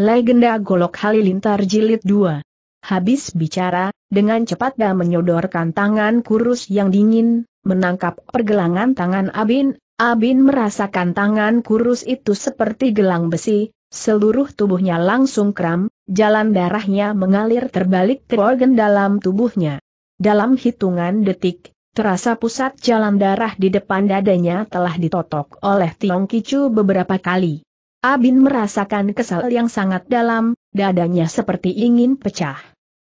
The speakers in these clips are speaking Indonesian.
Legenda Golok Halilintar Jilid 2 Habis bicara, dengan cepat dia menyodorkan tangan kurus yang dingin, menangkap pergelangan tangan Abin, Abin merasakan tangan kurus itu seperti gelang besi, seluruh tubuhnya langsung kram, jalan darahnya mengalir terbalik ke organ dalam tubuhnya. Dalam hitungan detik, terasa pusat jalan darah di depan dadanya telah ditotok oleh Tiong Kicu beberapa kali. Abin merasakan kesal yang sangat dalam, dadanya seperti ingin pecah.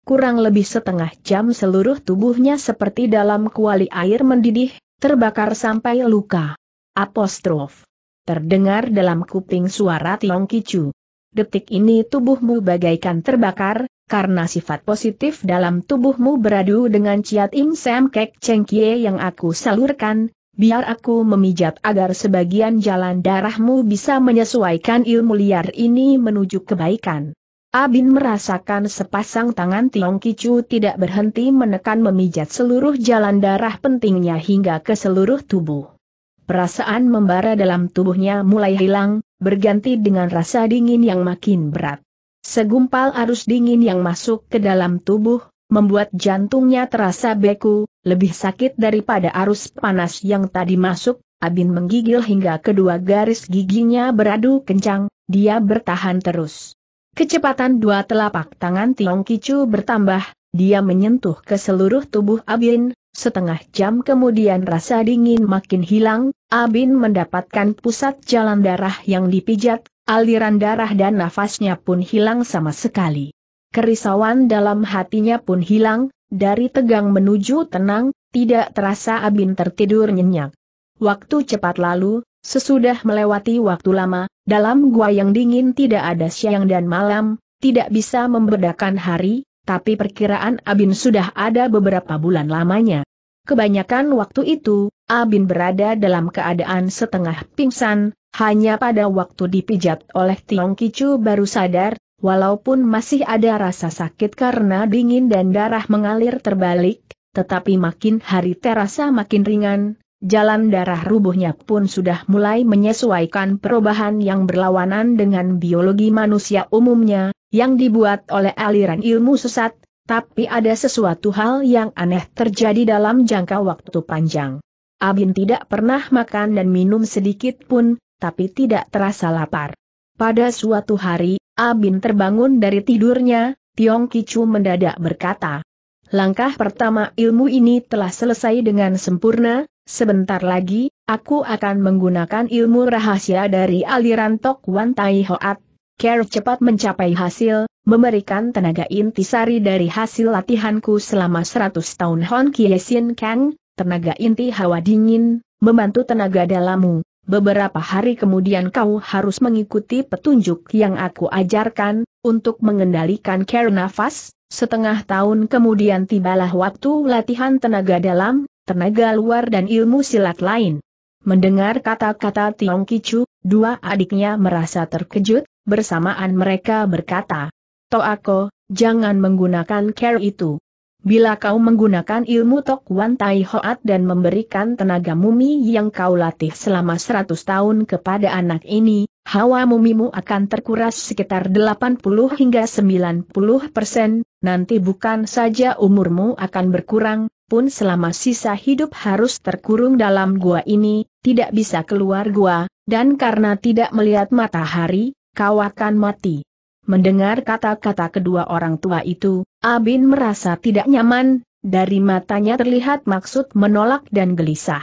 Kurang lebih setengah jam seluruh tubuhnya seperti dalam kuali air mendidih, terbakar sampai luka. Apostrof. Terdengar dalam kuping suara Tiong Kicu. Detik ini tubuhmu bagaikan terbakar, karena sifat positif dalam tubuhmu beradu dengan ciat Im Sam Kek Cheng yang aku salurkan, biar aku memijat agar sebagian jalan darahmu bisa menyesuaikan ilmu liar ini menuju kebaikan. Abin merasakan sepasang tangan Tiong Kicu tidak berhenti menekan memijat seluruh jalan darah pentingnya hingga ke seluruh tubuh. Perasaan membara dalam tubuhnya mulai hilang, berganti dengan rasa dingin yang makin berat. Segumpal arus dingin yang masuk ke dalam tubuh, membuat jantungnya terasa beku, lebih sakit daripada arus panas yang tadi masuk, Abin menggigil hingga kedua garis giginya beradu kencang, dia bertahan terus. Kecepatan dua telapak tangan Tiong Kicu bertambah, dia menyentuh ke seluruh tubuh Abin, setengah jam kemudian rasa dingin makin hilang, Abin mendapatkan pusat jalan darah yang dipijat, aliran darah dan nafasnya pun hilang sama sekali. Kerisauan dalam hatinya pun hilang, dari tegang menuju tenang, tidak terasa Abin tertidur nyenyak. Waktu cepat lalu, sesudah melewati waktu lama, dalam gua yang dingin tidak ada siang dan malam, tidak bisa membedakan hari, tapi perkiraan Abin sudah ada beberapa bulan lamanya. Kebanyakan waktu itu, Abin berada dalam keadaan setengah pingsan, hanya pada waktu dipijat oleh Tiong Kicu baru sadar, Walaupun masih ada rasa sakit karena dingin dan darah mengalir terbalik, tetapi makin hari terasa makin ringan, jalan darah rubuhnya pun sudah mulai menyesuaikan perubahan yang berlawanan dengan biologi manusia umumnya, yang dibuat oleh aliran ilmu sesat, tapi ada sesuatu hal yang aneh terjadi dalam jangka waktu panjang. Abin tidak pernah makan dan minum sedikit pun, tapi tidak terasa lapar. Pada suatu hari, Abin terbangun dari tidurnya, Tiong Kicu mendadak berkata. Langkah pertama ilmu ini telah selesai dengan sempurna, sebentar lagi, aku akan menggunakan ilmu rahasia dari aliran Tok Wan Tai Hoat. Care cepat mencapai hasil, memberikan tenaga intisari dari hasil latihanku selama 100 tahun Hon Kiesin Kang, tenaga inti hawa dingin, membantu tenaga dalammu beberapa hari kemudian kau harus mengikuti petunjuk yang aku ajarkan, untuk mengendalikan care nafas, setengah tahun kemudian tibalah waktu latihan tenaga dalam, tenaga luar dan ilmu silat lain. Mendengar kata-kata Tiong Kicu, dua adiknya merasa terkejut, bersamaan mereka berkata, Toako, jangan menggunakan care itu. Bila kau menggunakan ilmu Tok Wan Tai Hoat dan memberikan tenaga mumi yang kau latih selama 100 tahun kepada anak ini, hawa mumimu akan terkuras sekitar 80 hingga 90 persen, nanti bukan saja umurmu akan berkurang, pun selama sisa hidup harus terkurung dalam gua ini, tidak bisa keluar gua, dan karena tidak melihat matahari, kau akan mati. Mendengar kata-kata kedua orang tua itu, Abin merasa tidak nyaman, dari matanya terlihat maksud menolak dan gelisah.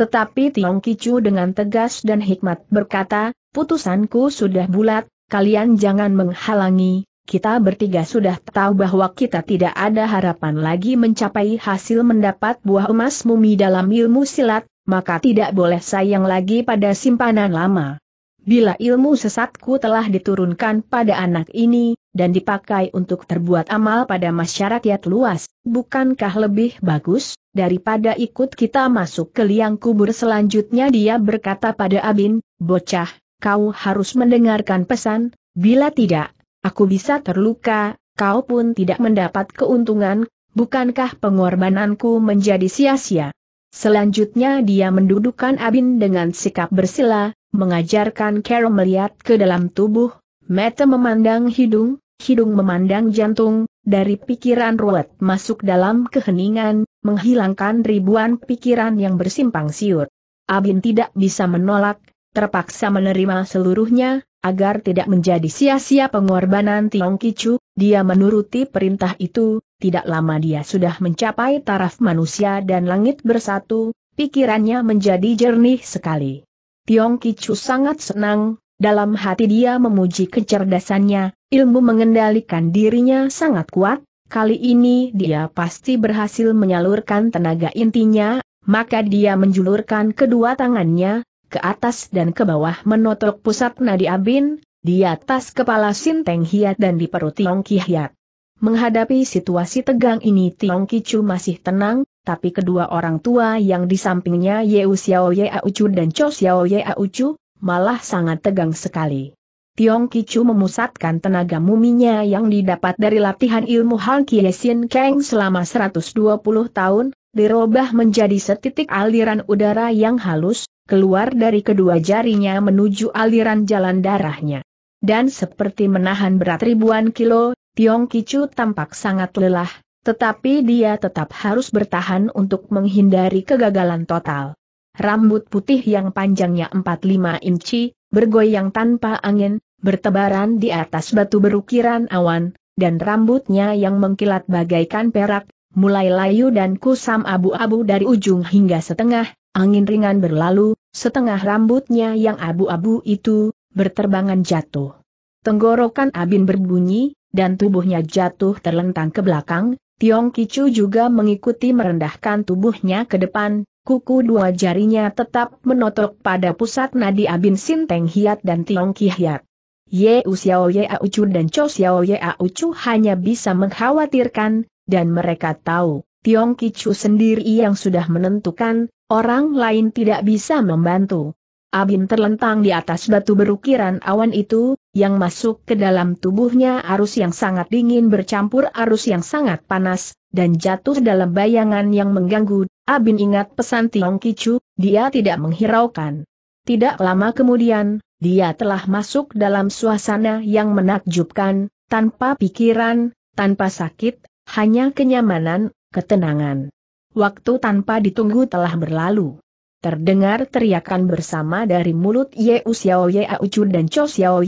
Tetapi Tiong Kicu dengan tegas dan hikmat berkata, putusanku sudah bulat, kalian jangan menghalangi, kita bertiga sudah tahu bahwa kita tidak ada harapan lagi mencapai hasil mendapat buah emas mumi dalam ilmu silat, maka tidak boleh sayang lagi pada simpanan lama. Bila ilmu sesatku telah diturunkan pada anak ini, dan dipakai untuk terbuat amal pada masyarakat luas, bukankah lebih bagus, daripada ikut kita masuk ke liang kubur selanjutnya dia berkata pada Abin, bocah, kau harus mendengarkan pesan, bila tidak, aku bisa terluka, kau pun tidak mendapat keuntungan, bukankah pengorbananku menjadi sia-sia? Selanjutnya dia mendudukan Abin dengan sikap bersila, mengajarkan Carol melihat ke dalam tubuh, mata memandang hidung, hidung memandang jantung, dari pikiran ruwet masuk dalam keheningan, menghilangkan ribuan pikiran yang bersimpang siur. Abin tidak bisa menolak, terpaksa menerima seluruhnya, agar tidak menjadi sia-sia pengorbanan Tiong Kicu, dia menuruti perintah itu, tidak lama dia sudah mencapai taraf manusia dan langit bersatu, pikirannya menjadi jernih sekali. Tiong Kicu sangat senang, dalam hati dia memuji kecerdasannya, ilmu mengendalikan dirinya sangat kuat, kali ini dia pasti berhasil menyalurkan tenaga intinya, maka dia menjulurkan kedua tangannya, ke atas dan ke bawah menotok pusat nadi abin, di atas kepala Sinteng Hiat dan di perut Tiong Kihiat. Menghadapi situasi tegang ini Tiong Kicu masih tenang, tapi kedua orang tua yang di sampingnya Yeu Xiao Ye Aucu dan Cho Xiao Ye Aucu, malah sangat tegang sekali. Tiong Kicu memusatkan tenaga muminya yang didapat dari latihan ilmu Kie Kiesin Kang selama 120 tahun, dirobah menjadi setitik aliran udara yang halus, keluar dari kedua jarinya menuju aliran jalan darahnya. Dan seperti menahan berat ribuan kilo, Tiong Kicu tampak sangat lelah, tetapi dia tetap harus bertahan untuk menghindari kegagalan total. Rambut putih yang panjangnya 45 inci, bergoyang tanpa angin, bertebaran di atas batu berukiran awan, dan rambutnya yang mengkilat bagaikan perak, mulai layu dan kusam abu-abu dari ujung hingga setengah, angin ringan berlalu, setengah rambutnya yang abu-abu itu, berterbangan jatuh. Tenggorokan Abin berbunyi, dan tubuhnya jatuh terlentang ke belakang, Tiong Kicu juga mengikuti merendahkan tubuhnya ke depan, kuku dua jarinya tetap menotok pada pusat nadi Abin Sinteng Hiat dan Tiong Ki Hiat. Ye Xiao Ye A Ucu dan Cho Xiao Ye A Ucu hanya bisa mengkhawatirkan, dan mereka tahu, Tiong Kicu sendiri yang sudah menentukan, orang lain tidak bisa membantu. Abin terlentang di atas batu berukiran awan itu, yang masuk ke dalam tubuhnya arus yang sangat dingin bercampur arus yang sangat panas, dan jatuh dalam bayangan yang mengganggu, Abin ingat pesan Tiong Kicu, dia tidak menghiraukan. Tidak lama kemudian, dia telah masuk dalam suasana yang menakjubkan, tanpa pikiran, tanpa sakit, hanya kenyamanan, ketenangan. Waktu tanpa ditunggu telah berlalu. Terdengar teriakan bersama dari mulut Ye U Xiao Yaucu dan Cho Xiao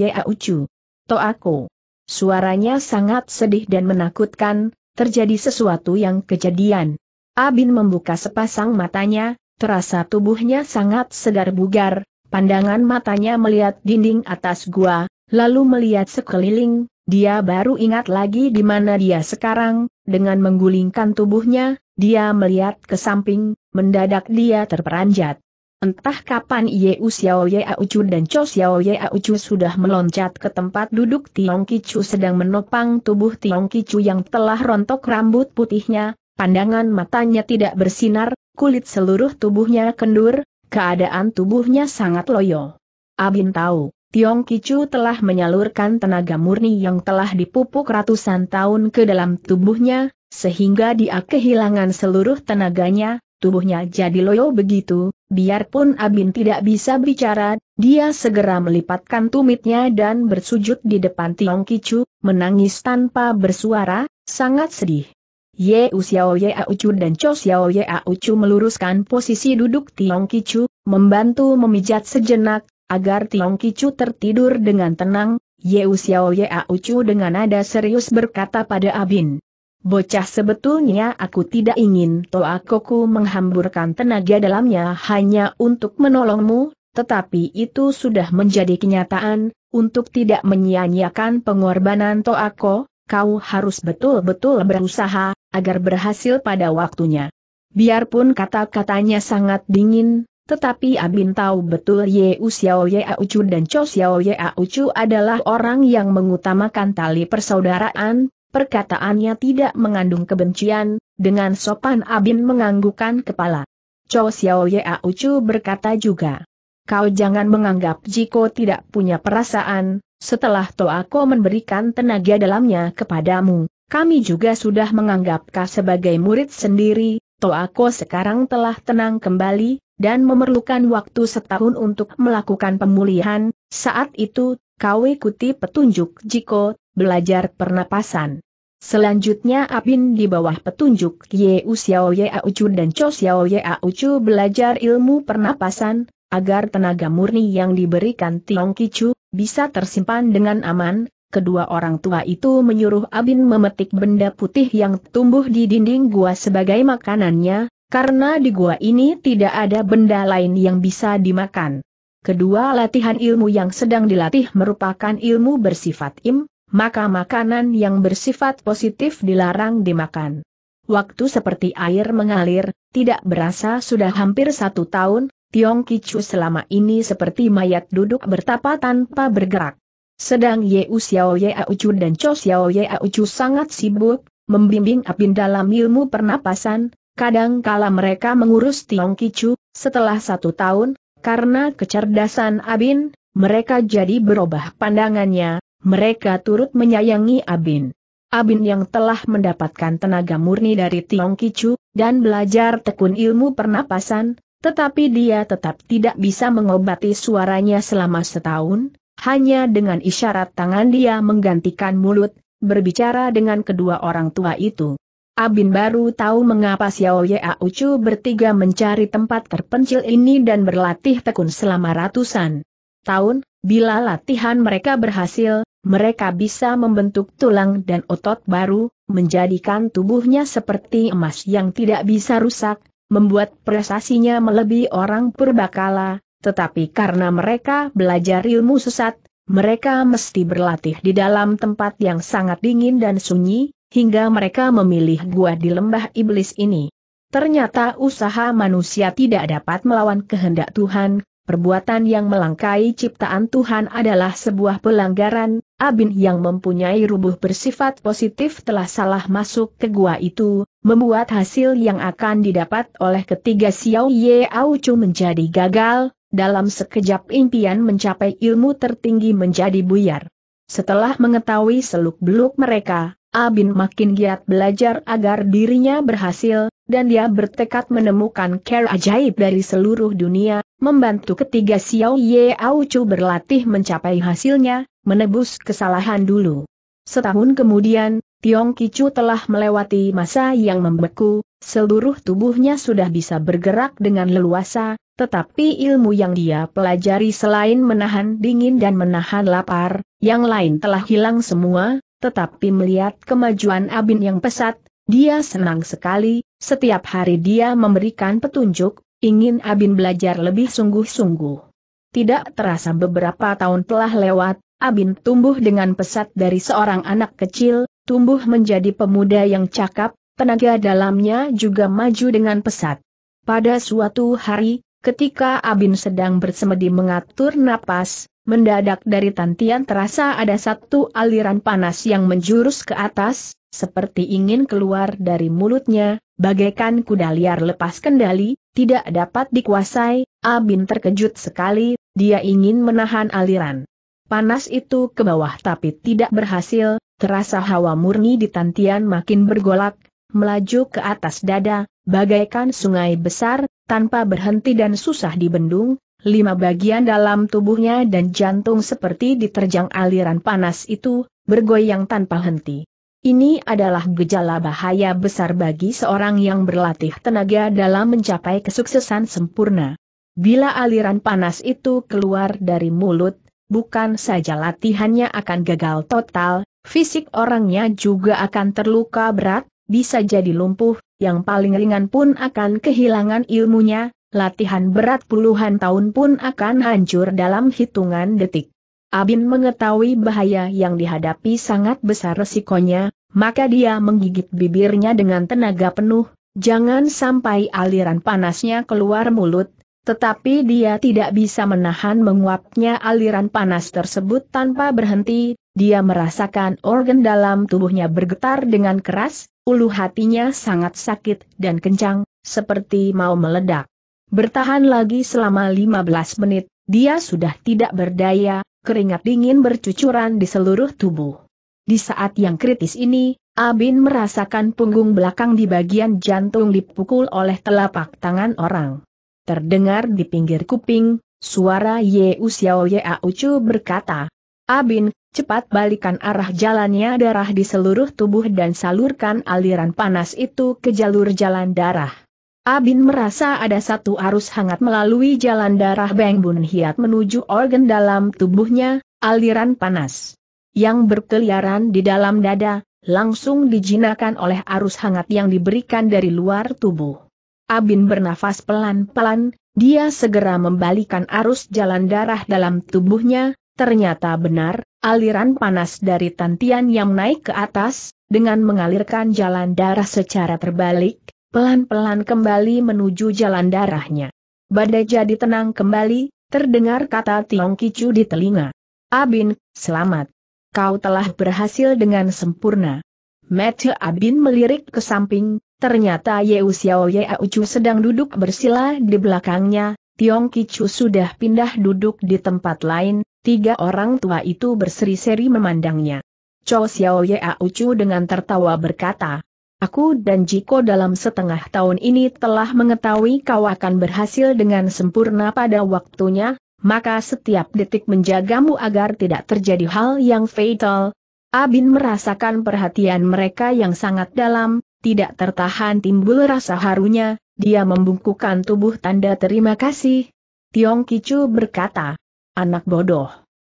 "To aku," Suaranya sangat sedih dan menakutkan, terjadi sesuatu yang kejadian. Abin membuka sepasang matanya, terasa tubuhnya sangat segar bugar, pandangan matanya melihat dinding atas gua, lalu melihat sekeliling, dia baru ingat lagi di mana dia sekarang, dengan menggulingkan tubuhnya, dia melihat ke samping, mendadak dia terperanjat. Entah kapan Ye Xiao Ye Aucu dan Cho Xiao Ye Aucu sudah meloncat ke tempat duduk Tiong Kicu sedang menopang tubuh Tiong Kicu yang telah rontok rambut putihnya, pandangan matanya tidak bersinar, kulit seluruh tubuhnya kendur, keadaan tubuhnya sangat loyo. Abin ah tahu, Tiong Kicu telah menyalurkan tenaga murni yang telah dipupuk ratusan tahun ke dalam tubuhnya, sehingga dia kehilangan seluruh tenaganya, tubuhnya jadi loyo begitu, biarpun Abin tidak bisa bicara, dia segera melipatkan tumitnya dan bersujud di depan Tiong Kicu, menangis tanpa bersuara, sangat sedih. Ye Xiao Ye Aucu dan Cho Xiao Ye Aucu meluruskan posisi duduk Tiong Kicu, membantu memijat sejenak, agar Tiong Kicu tertidur dengan tenang, Ye Xiao Ye Aucu dengan nada serius berkata pada Abin, Bocah sebetulnya aku tidak ingin Toakoku menghamburkan tenaga dalamnya hanya untuk menolongmu, tetapi itu sudah menjadi kenyataan, untuk tidak menyia-nyiakan pengorbanan Toako, kau harus betul-betul berusaha, agar berhasil pada waktunya. Biarpun kata-katanya sangat dingin, tetapi Abin tahu betul Ye Xiao Ye Aucu dan Cho Xiao Ye Aucu adalah orang yang mengutamakan tali persaudaraan, Perkataannya tidak mengandung kebencian, dengan sopan Abin menganggukan kepala. Chow Xiao Ye Ucu berkata juga. Kau jangan menganggap Jiko tidak punya perasaan, setelah Toako memberikan tenaga dalamnya kepadamu, kami juga sudah menganggap kau sebagai murid sendiri, Toako sekarang telah tenang kembali, dan memerlukan waktu setahun untuk melakukan pemulihan, saat itu, kau ikuti petunjuk Jiko, belajar pernapasan. Selanjutnya Abin di bawah petunjuk Ye U Xiao Ye A Ucu dan Cho Xiao Ye A Ucu belajar ilmu pernapasan, agar tenaga murni yang diberikan Tiong Kicu, bisa tersimpan dengan aman, kedua orang tua itu menyuruh Abin memetik benda putih yang tumbuh di dinding gua sebagai makanannya, karena di gua ini tidak ada benda lain yang bisa dimakan. Kedua latihan ilmu yang sedang dilatih merupakan ilmu bersifat im, maka makanan yang bersifat positif dilarang dimakan. Waktu seperti air mengalir, tidak berasa sudah hampir satu tahun, Tiong Kicu selama ini seperti mayat duduk bertapa tanpa bergerak. Sedang Yeu Xiao Ye Aucu dan Cho Xiao Ye Aucu sangat sibuk, membimbing Apin dalam ilmu pernapasan, kadang kala mereka mengurus Tiong Kicu, setelah satu tahun, karena kecerdasan Abin, mereka jadi berubah pandangannya, mereka turut menyayangi Abin. Abin yang telah mendapatkan tenaga murni dari Tiong Kicu, dan belajar tekun ilmu pernapasan, tetapi dia tetap tidak bisa mengobati suaranya selama setahun, hanya dengan isyarat tangan dia menggantikan mulut, berbicara dengan kedua orang tua itu. Abin baru tahu mengapa Xiao Ya Ucu bertiga mencari tempat terpencil ini dan berlatih tekun selama ratusan tahun, bila latihan mereka berhasil, mereka bisa membentuk tulang dan otot baru, menjadikan tubuhnya seperti emas yang tidak bisa rusak, membuat prestasinya melebihi orang purbakala, tetapi karena mereka belajar ilmu sesat, mereka mesti berlatih di dalam tempat yang sangat dingin dan sunyi, hingga mereka memilih gua di lembah iblis ini. Ternyata usaha manusia tidak dapat melawan kehendak Tuhan, Perbuatan yang melangkai ciptaan Tuhan adalah sebuah pelanggaran, Abin yang mempunyai rubuh bersifat positif telah salah masuk ke gua itu, membuat hasil yang akan didapat oleh ketiga Xiao Ye Aucu menjadi gagal, dalam sekejap impian mencapai ilmu tertinggi menjadi buyar. Setelah mengetahui seluk-beluk mereka, Abin makin giat belajar agar dirinya berhasil, dan dia bertekad menemukan care ajaib dari seluruh dunia, Membantu ketiga Xiao Ye Auchu berlatih mencapai hasilnya, menebus kesalahan dulu. Setahun kemudian, Tiong Kicu telah melewati masa yang membeku, seluruh tubuhnya sudah bisa bergerak dengan leluasa, tetapi ilmu yang dia pelajari selain menahan dingin dan menahan lapar, yang lain telah hilang semua, tetapi melihat kemajuan Abin yang pesat, dia senang sekali, setiap hari dia memberikan petunjuk, ingin Abin belajar lebih sungguh-sungguh. Tidak terasa beberapa tahun telah lewat, Abin tumbuh dengan pesat dari seorang anak kecil, tumbuh menjadi pemuda yang cakap, tenaga dalamnya juga maju dengan pesat. Pada suatu hari, ketika Abin sedang bersemedi mengatur napas, mendadak dari tantian terasa ada satu aliran panas yang menjurus ke atas, seperti ingin keluar dari mulutnya, bagaikan kuda liar lepas kendali, tidak dapat dikuasai, Abin terkejut sekali, dia ingin menahan aliran. Panas itu ke bawah tapi tidak berhasil, terasa hawa murni di tantian makin bergolak, melaju ke atas dada, bagaikan sungai besar, tanpa berhenti dan susah dibendung, lima bagian dalam tubuhnya dan jantung seperti diterjang aliran panas itu, bergoyang tanpa henti. Ini adalah gejala bahaya besar bagi seorang yang berlatih tenaga dalam mencapai kesuksesan sempurna. Bila aliran panas itu keluar dari mulut, bukan saja latihannya akan gagal total, fisik orangnya juga akan terluka berat, bisa jadi lumpuh, yang paling ringan pun akan kehilangan ilmunya, latihan berat puluhan tahun pun akan hancur dalam hitungan detik. Abin mengetahui bahaya yang dihadapi sangat besar resikonya, maka dia menggigit bibirnya dengan tenaga penuh, jangan sampai aliran panasnya keluar mulut, tetapi dia tidak bisa menahan menguapnya aliran panas tersebut tanpa berhenti, dia merasakan organ dalam tubuhnya bergetar dengan keras, ulu hatinya sangat sakit dan kencang, seperti mau meledak. Bertahan lagi selama 15 menit, dia sudah tidak berdaya, keringat dingin bercucuran di seluruh tubuh. Di saat yang kritis ini, Abin merasakan punggung belakang di bagian jantung dipukul oleh telapak tangan orang. Terdengar di pinggir kuping, suara Ye Xiao Ye Aucu berkata, Abin, cepat balikan arah jalannya darah di seluruh tubuh dan salurkan aliran panas itu ke jalur jalan darah. Abin merasa ada satu arus hangat melalui jalan darah Beng Bun Hiat menuju organ dalam tubuhnya, aliran panas. Yang berkeliaran di dalam dada, langsung dijinakan oleh arus hangat yang diberikan dari luar tubuh. Abin bernafas pelan-pelan, dia segera membalikan arus jalan darah dalam tubuhnya, ternyata benar, aliran panas dari tantian yang naik ke atas, dengan mengalirkan jalan darah secara terbalik, pelan-pelan kembali menuju jalan darahnya. Badai jadi tenang kembali, terdengar kata Tiong Kicu di telinga. Abin, selamat. Kau telah berhasil dengan sempurna. Matthew Abin melirik ke samping, ternyata Yeu Xiao Yeu sedang duduk bersila di belakangnya, Tiong Kicu sudah pindah duduk di tempat lain, tiga orang tua itu berseri-seri memandangnya. Cho Xiao Yeu dengan tertawa berkata, Aku dan Jiko dalam setengah tahun ini telah mengetahui kau akan berhasil dengan sempurna pada waktunya, maka setiap detik menjagamu agar tidak terjadi hal yang fatal. Abin merasakan perhatian mereka yang sangat dalam, tidak tertahan timbul rasa harunya, dia membungkukan tubuh tanda terima kasih. Tiong Kicu berkata, anak bodoh.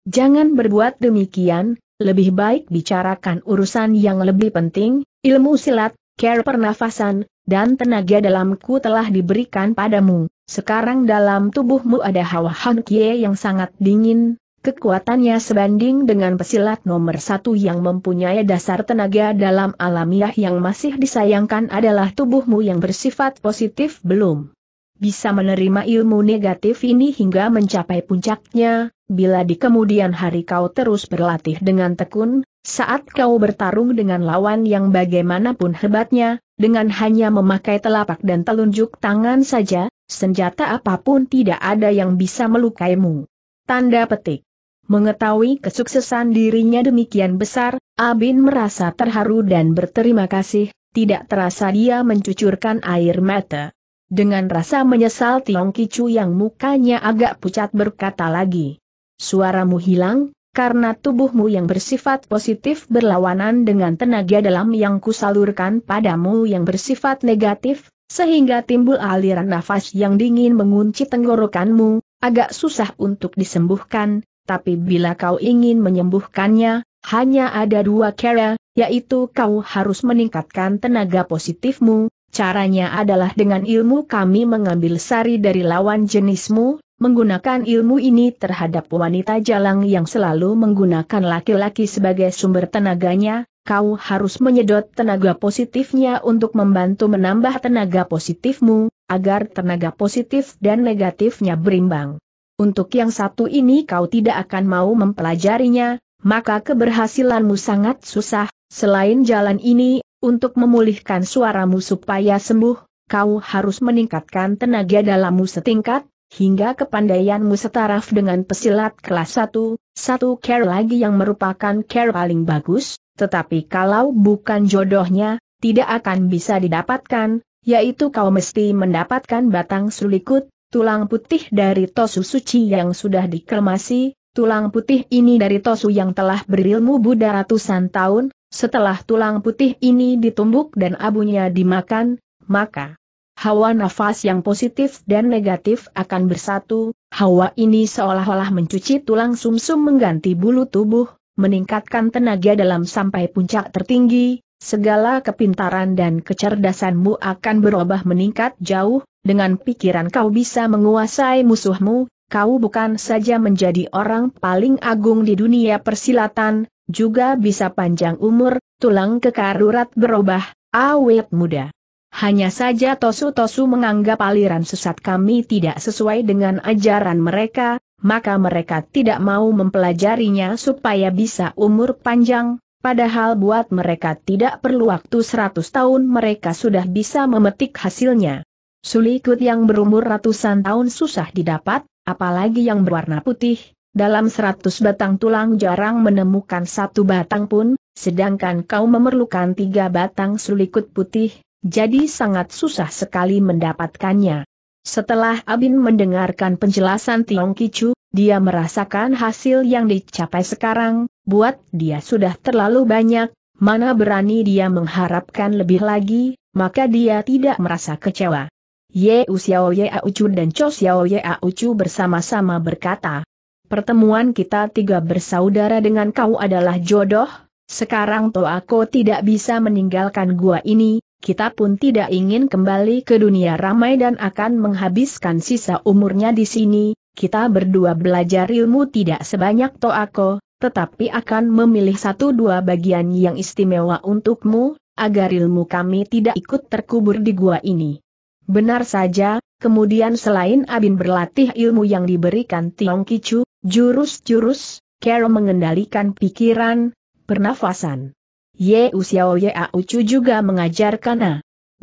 Jangan berbuat demikian, lebih baik bicarakan urusan yang lebih penting, Ilmu silat, care pernafasan, dan tenaga dalamku telah diberikan padamu. Sekarang dalam tubuhmu ada hawa Han Kie yang sangat dingin, kekuatannya sebanding dengan pesilat nomor satu yang mempunyai dasar tenaga dalam alamiah yang masih disayangkan adalah tubuhmu yang bersifat positif belum bisa menerima ilmu negatif ini hingga mencapai puncaknya, bila di kemudian hari kau terus berlatih dengan tekun, saat kau bertarung dengan lawan yang bagaimanapun hebatnya, dengan hanya memakai telapak dan telunjuk tangan saja, senjata apapun tidak ada yang bisa melukaimu. Tanda petik. Mengetahui kesuksesan dirinya demikian besar, Abin merasa terharu dan berterima kasih, tidak terasa dia mencucurkan air mata. Dengan rasa menyesal Tiong Kicu yang mukanya agak pucat berkata lagi. Suaramu hilang, karena tubuhmu yang bersifat positif berlawanan dengan tenaga dalam yang kusalurkan padamu yang bersifat negatif, sehingga timbul aliran nafas yang dingin mengunci tenggorokanmu, agak susah untuk disembuhkan, tapi bila kau ingin menyembuhkannya, hanya ada dua cara, yaitu kau harus meningkatkan tenaga positifmu, Caranya adalah dengan ilmu kami mengambil sari dari lawan jenismu, menggunakan ilmu ini terhadap wanita jalang yang selalu menggunakan laki-laki sebagai sumber tenaganya, kau harus menyedot tenaga positifnya untuk membantu menambah tenaga positifmu, agar tenaga positif dan negatifnya berimbang. Untuk yang satu ini kau tidak akan mau mempelajarinya, maka keberhasilanmu sangat susah, selain jalan ini untuk memulihkan suaramu supaya sembuh, kau harus meningkatkan tenaga dalammu setingkat, hingga kepandaianmu setaraf dengan pesilat kelas 1, satu care lagi yang merupakan care paling bagus, tetapi kalau bukan jodohnya, tidak akan bisa didapatkan, yaitu kau mesti mendapatkan batang sulikut, tulang putih dari tosu suci yang sudah dikremasi, tulang putih ini dari tosu yang telah berilmu Buddha ratusan tahun, setelah tulang putih ini ditumbuk dan abunya dimakan, maka hawa nafas yang positif dan negatif akan bersatu, hawa ini seolah-olah mencuci tulang sumsum -sum mengganti bulu tubuh, meningkatkan tenaga dalam sampai puncak tertinggi, segala kepintaran dan kecerdasanmu akan berubah meningkat jauh, dengan pikiran kau bisa menguasai musuhmu, kau bukan saja menjadi orang paling agung di dunia persilatan, juga bisa panjang umur, tulang kekarurat berubah, awet muda. Hanya saja Tosu-Tosu menganggap aliran sesat kami tidak sesuai dengan ajaran mereka, maka mereka tidak mau mempelajarinya supaya bisa umur panjang, padahal buat mereka tidak perlu waktu 100 tahun mereka sudah bisa memetik hasilnya. Sulikut yang berumur ratusan tahun susah didapat, apalagi yang berwarna putih, dalam seratus batang tulang jarang menemukan satu batang pun, sedangkan kau memerlukan tiga batang sulikut putih, jadi sangat susah sekali mendapatkannya. Setelah Abin mendengarkan penjelasan Tiong Kicu, dia merasakan hasil yang dicapai sekarang, buat dia sudah terlalu banyak, mana berani dia mengharapkan lebih lagi, maka dia tidak merasa kecewa. Ye Xiao Ye Aucu dan Cho Xiao Ye Aucu bersama-sama berkata, pertemuan kita tiga bersaudara dengan kau adalah jodoh, sekarang toh aku tidak bisa meninggalkan gua ini, kita pun tidak ingin kembali ke dunia ramai dan akan menghabiskan sisa umurnya di sini, kita berdua belajar ilmu tidak sebanyak toh tetapi akan memilih satu dua bagian yang istimewa untukmu, agar ilmu kami tidak ikut terkubur di gua ini. Benar saja, kemudian selain Abin berlatih ilmu yang diberikan Tiong Kicu, jurus-jurus, Kero mengendalikan pikiran, pernafasan. Ye Usiao Ye Aucu juga mengajarkan A.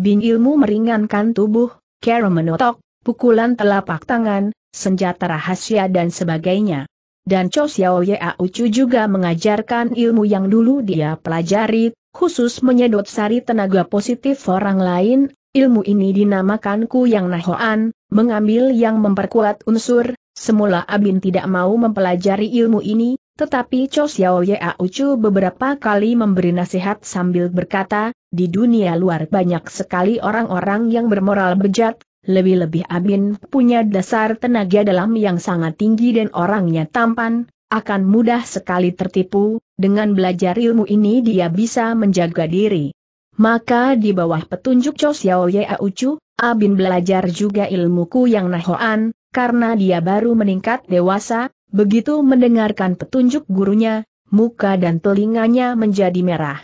Bin ilmu meringankan tubuh, Kero menotok, pukulan telapak tangan, senjata rahasia dan sebagainya. Dan Cho Xiao Ye Aucu juga mengajarkan ilmu yang dulu dia pelajari, khusus menyedot sari tenaga positif orang lain, Ilmu ini dinamakan Ku yang Nahoan, mengambil yang memperkuat unsur, semula Abin tidak mau mempelajari ilmu ini, tetapi Cho Xiao Yea Ucu beberapa kali memberi nasihat sambil berkata, di dunia luar banyak sekali orang-orang yang bermoral bejat, lebih-lebih Abin punya dasar tenaga dalam yang sangat tinggi dan orangnya tampan, akan mudah sekali tertipu, dengan belajar ilmu ini dia bisa menjaga diri. Maka di bawah petunjuk Cho Xiao Ye Aucu, Abin belajar juga ilmuku yang nahoan, karena dia baru meningkat dewasa, begitu mendengarkan petunjuk gurunya, muka dan telinganya menjadi merah.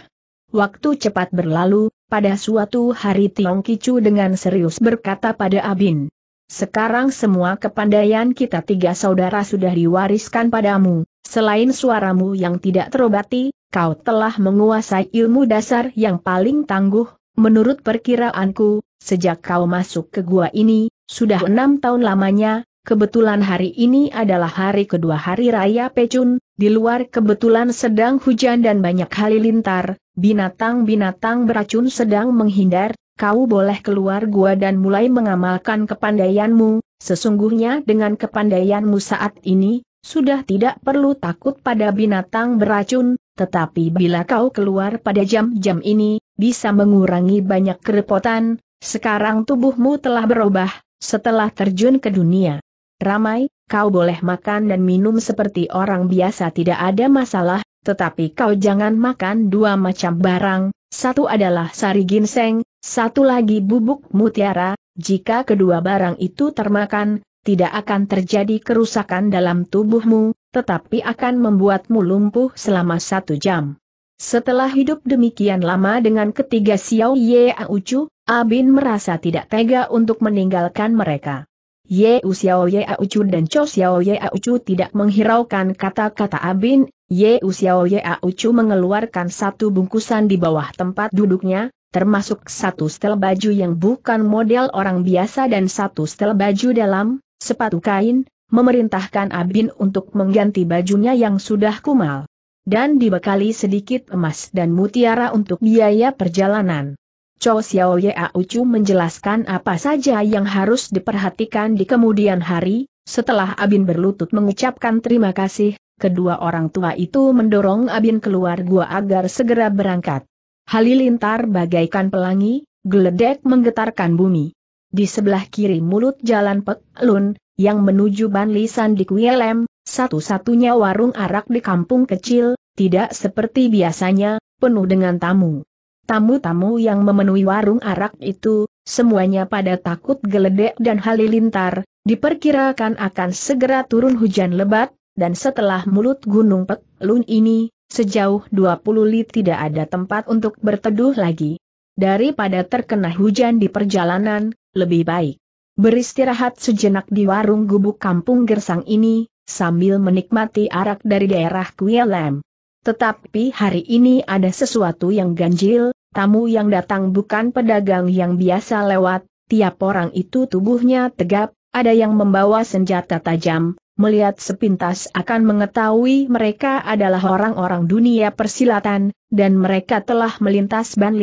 Waktu cepat berlalu, pada suatu hari Tiong Kicu dengan serius berkata pada Abin. Sekarang semua kepandaian kita tiga saudara sudah diwariskan padamu, selain suaramu yang tidak terobati, kau telah menguasai ilmu dasar yang paling tangguh, menurut perkiraanku, sejak kau masuk ke gua ini, sudah enam tahun lamanya, kebetulan hari ini adalah hari kedua hari raya Pecun, di luar kebetulan sedang hujan dan banyak halilintar, binatang-binatang beracun sedang menghindar, kau boleh keluar gua dan mulai mengamalkan kepandaianmu, sesungguhnya dengan kepandaianmu saat ini, sudah tidak perlu takut pada binatang beracun, tetapi bila kau keluar pada jam-jam ini, bisa mengurangi banyak kerepotan, sekarang tubuhmu telah berubah, setelah terjun ke dunia. Ramai, kau boleh makan dan minum seperti orang biasa tidak ada masalah, tetapi kau jangan makan dua macam barang, satu adalah sari ginseng, satu lagi bubuk mutiara, jika kedua barang itu termakan, tidak akan terjadi kerusakan dalam tubuhmu, tetapi akan membuatmu lumpuh selama satu jam. Setelah hidup demikian lama dengan ketiga Xiao Ye Aucu, Abin merasa tidak tega untuk meninggalkan mereka. Ye Xiao Ye Aucu dan Cho Xiao Ye Aucu tidak menghiraukan kata-kata Abin, Ye Xiao Ye Aucu mengeluarkan satu bungkusan di bawah tempat duduknya, termasuk satu setel baju yang bukan model orang biasa dan satu setel baju dalam, sepatu kain, memerintahkan Abin untuk mengganti bajunya yang sudah kumal. Dan dibekali sedikit emas dan mutiara untuk biaya perjalanan. Chow Xiao Yea Ucu menjelaskan apa saja yang harus diperhatikan di kemudian hari, setelah Abin berlutut mengucapkan terima kasih, kedua orang tua itu mendorong Abin keluar gua agar segera berangkat. Halilintar bagaikan pelangi, geledek menggetarkan bumi. Di sebelah kiri mulut jalan Pek Lun, yang menuju Ban Lisan di Wielem, satu-satunya warung arak di kampung kecil, tidak seperti biasanya, penuh dengan tamu. Tamu-tamu yang memenuhi warung arak itu, semuanya pada takut geledek dan halilintar, diperkirakan akan segera turun hujan lebat, dan setelah mulut gunung Pek Lun ini, sejauh 20 li tidak ada tempat untuk berteduh lagi. Daripada terkena hujan di perjalanan, lebih baik beristirahat sejenak di warung gubuk kampung Gersang ini, sambil menikmati arak dari daerah Kuelem. Tetapi hari ini ada sesuatu yang ganjil, tamu yang datang bukan pedagang yang biasa lewat, tiap orang itu tubuhnya tegap, ada yang membawa senjata tajam, melihat sepintas akan mengetahui mereka adalah orang-orang dunia persilatan, dan mereka telah melintas ban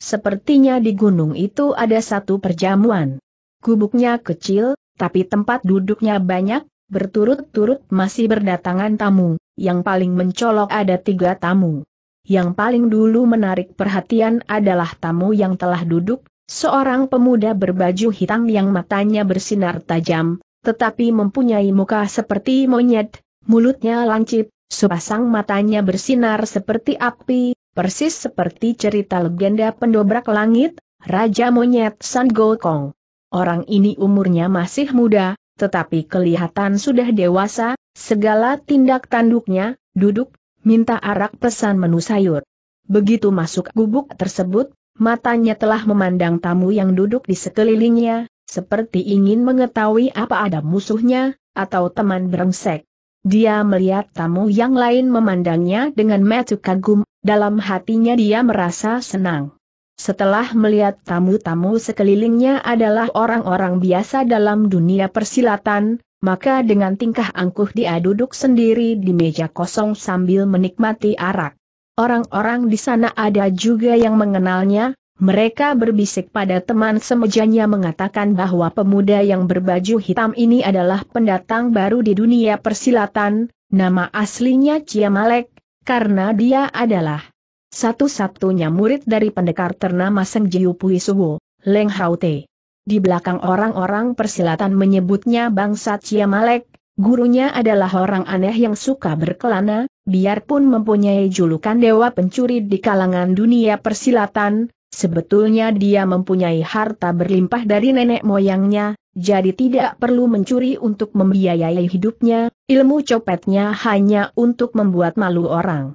sepertinya di gunung itu ada satu perjamuan. Gubuknya kecil, tapi tempat duduknya banyak, berturut-turut masih berdatangan tamu, yang paling mencolok ada tiga tamu. Yang paling dulu menarik perhatian adalah tamu yang telah duduk, seorang pemuda berbaju hitam yang matanya bersinar tajam, tetapi mempunyai muka seperti monyet, mulutnya lancip, sepasang matanya bersinar seperti api, persis seperti cerita legenda pendobrak langit, Raja Monyet San Gokong. Orang ini umurnya masih muda, tetapi kelihatan sudah dewasa, segala tindak tanduknya, duduk, minta arak pesan menu sayur. Begitu masuk gubuk tersebut, matanya telah memandang tamu yang duduk di sekelilingnya, seperti ingin mengetahui apa ada musuhnya, atau teman berengsek. Dia melihat tamu yang lain memandangnya dengan mata kagum, dalam hatinya dia merasa senang. Setelah melihat tamu-tamu sekelilingnya adalah orang-orang biasa dalam dunia persilatan, maka dengan tingkah angkuh dia duduk sendiri di meja kosong sambil menikmati arak. Orang-orang di sana ada juga yang mengenalnya, mereka berbisik pada teman semejanya mengatakan bahwa pemuda yang berbaju hitam ini adalah pendatang baru di dunia persilatan, nama aslinya Ciamalek, karena dia adalah satu-satunya murid dari pendekar ternama Seng Jiu Pui Suwo, Leng Hao Te. Di belakang orang-orang persilatan menyebutnya bangsa Ciamalek, gurunya adalah orang aneh yang suka berkelana, biarpun mempunyai julukan dewa pencuri di kalangan dunia persilatan, Sebetulnya dia mempunyai harta berlimpah dari nenek moyangnya, jadi tidak perlu mencuri untuk membiayai hidupnya, ilmu copetnya hanya untuk membuat malu orang.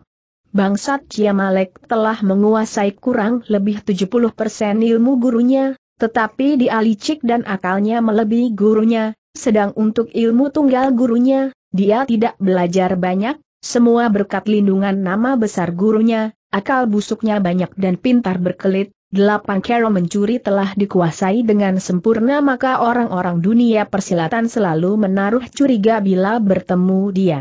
Bangsat Ciamalek telah menguasai kurang lebih 70% ilmu gurunya, tetapi dia licik dan akalnya melebihi gurunya, sedang untuk ilmu tunggal gurunya, dia tidak belajar banyak, semua berkat lindungan nama besar gurunya, akal busuknya banyak dan pintar berkelit, delapan kero mencuri telah dikuasai dengan sempurna maka orang-orang dunia persilatan selalu menaruh curiga bila bertemu dia.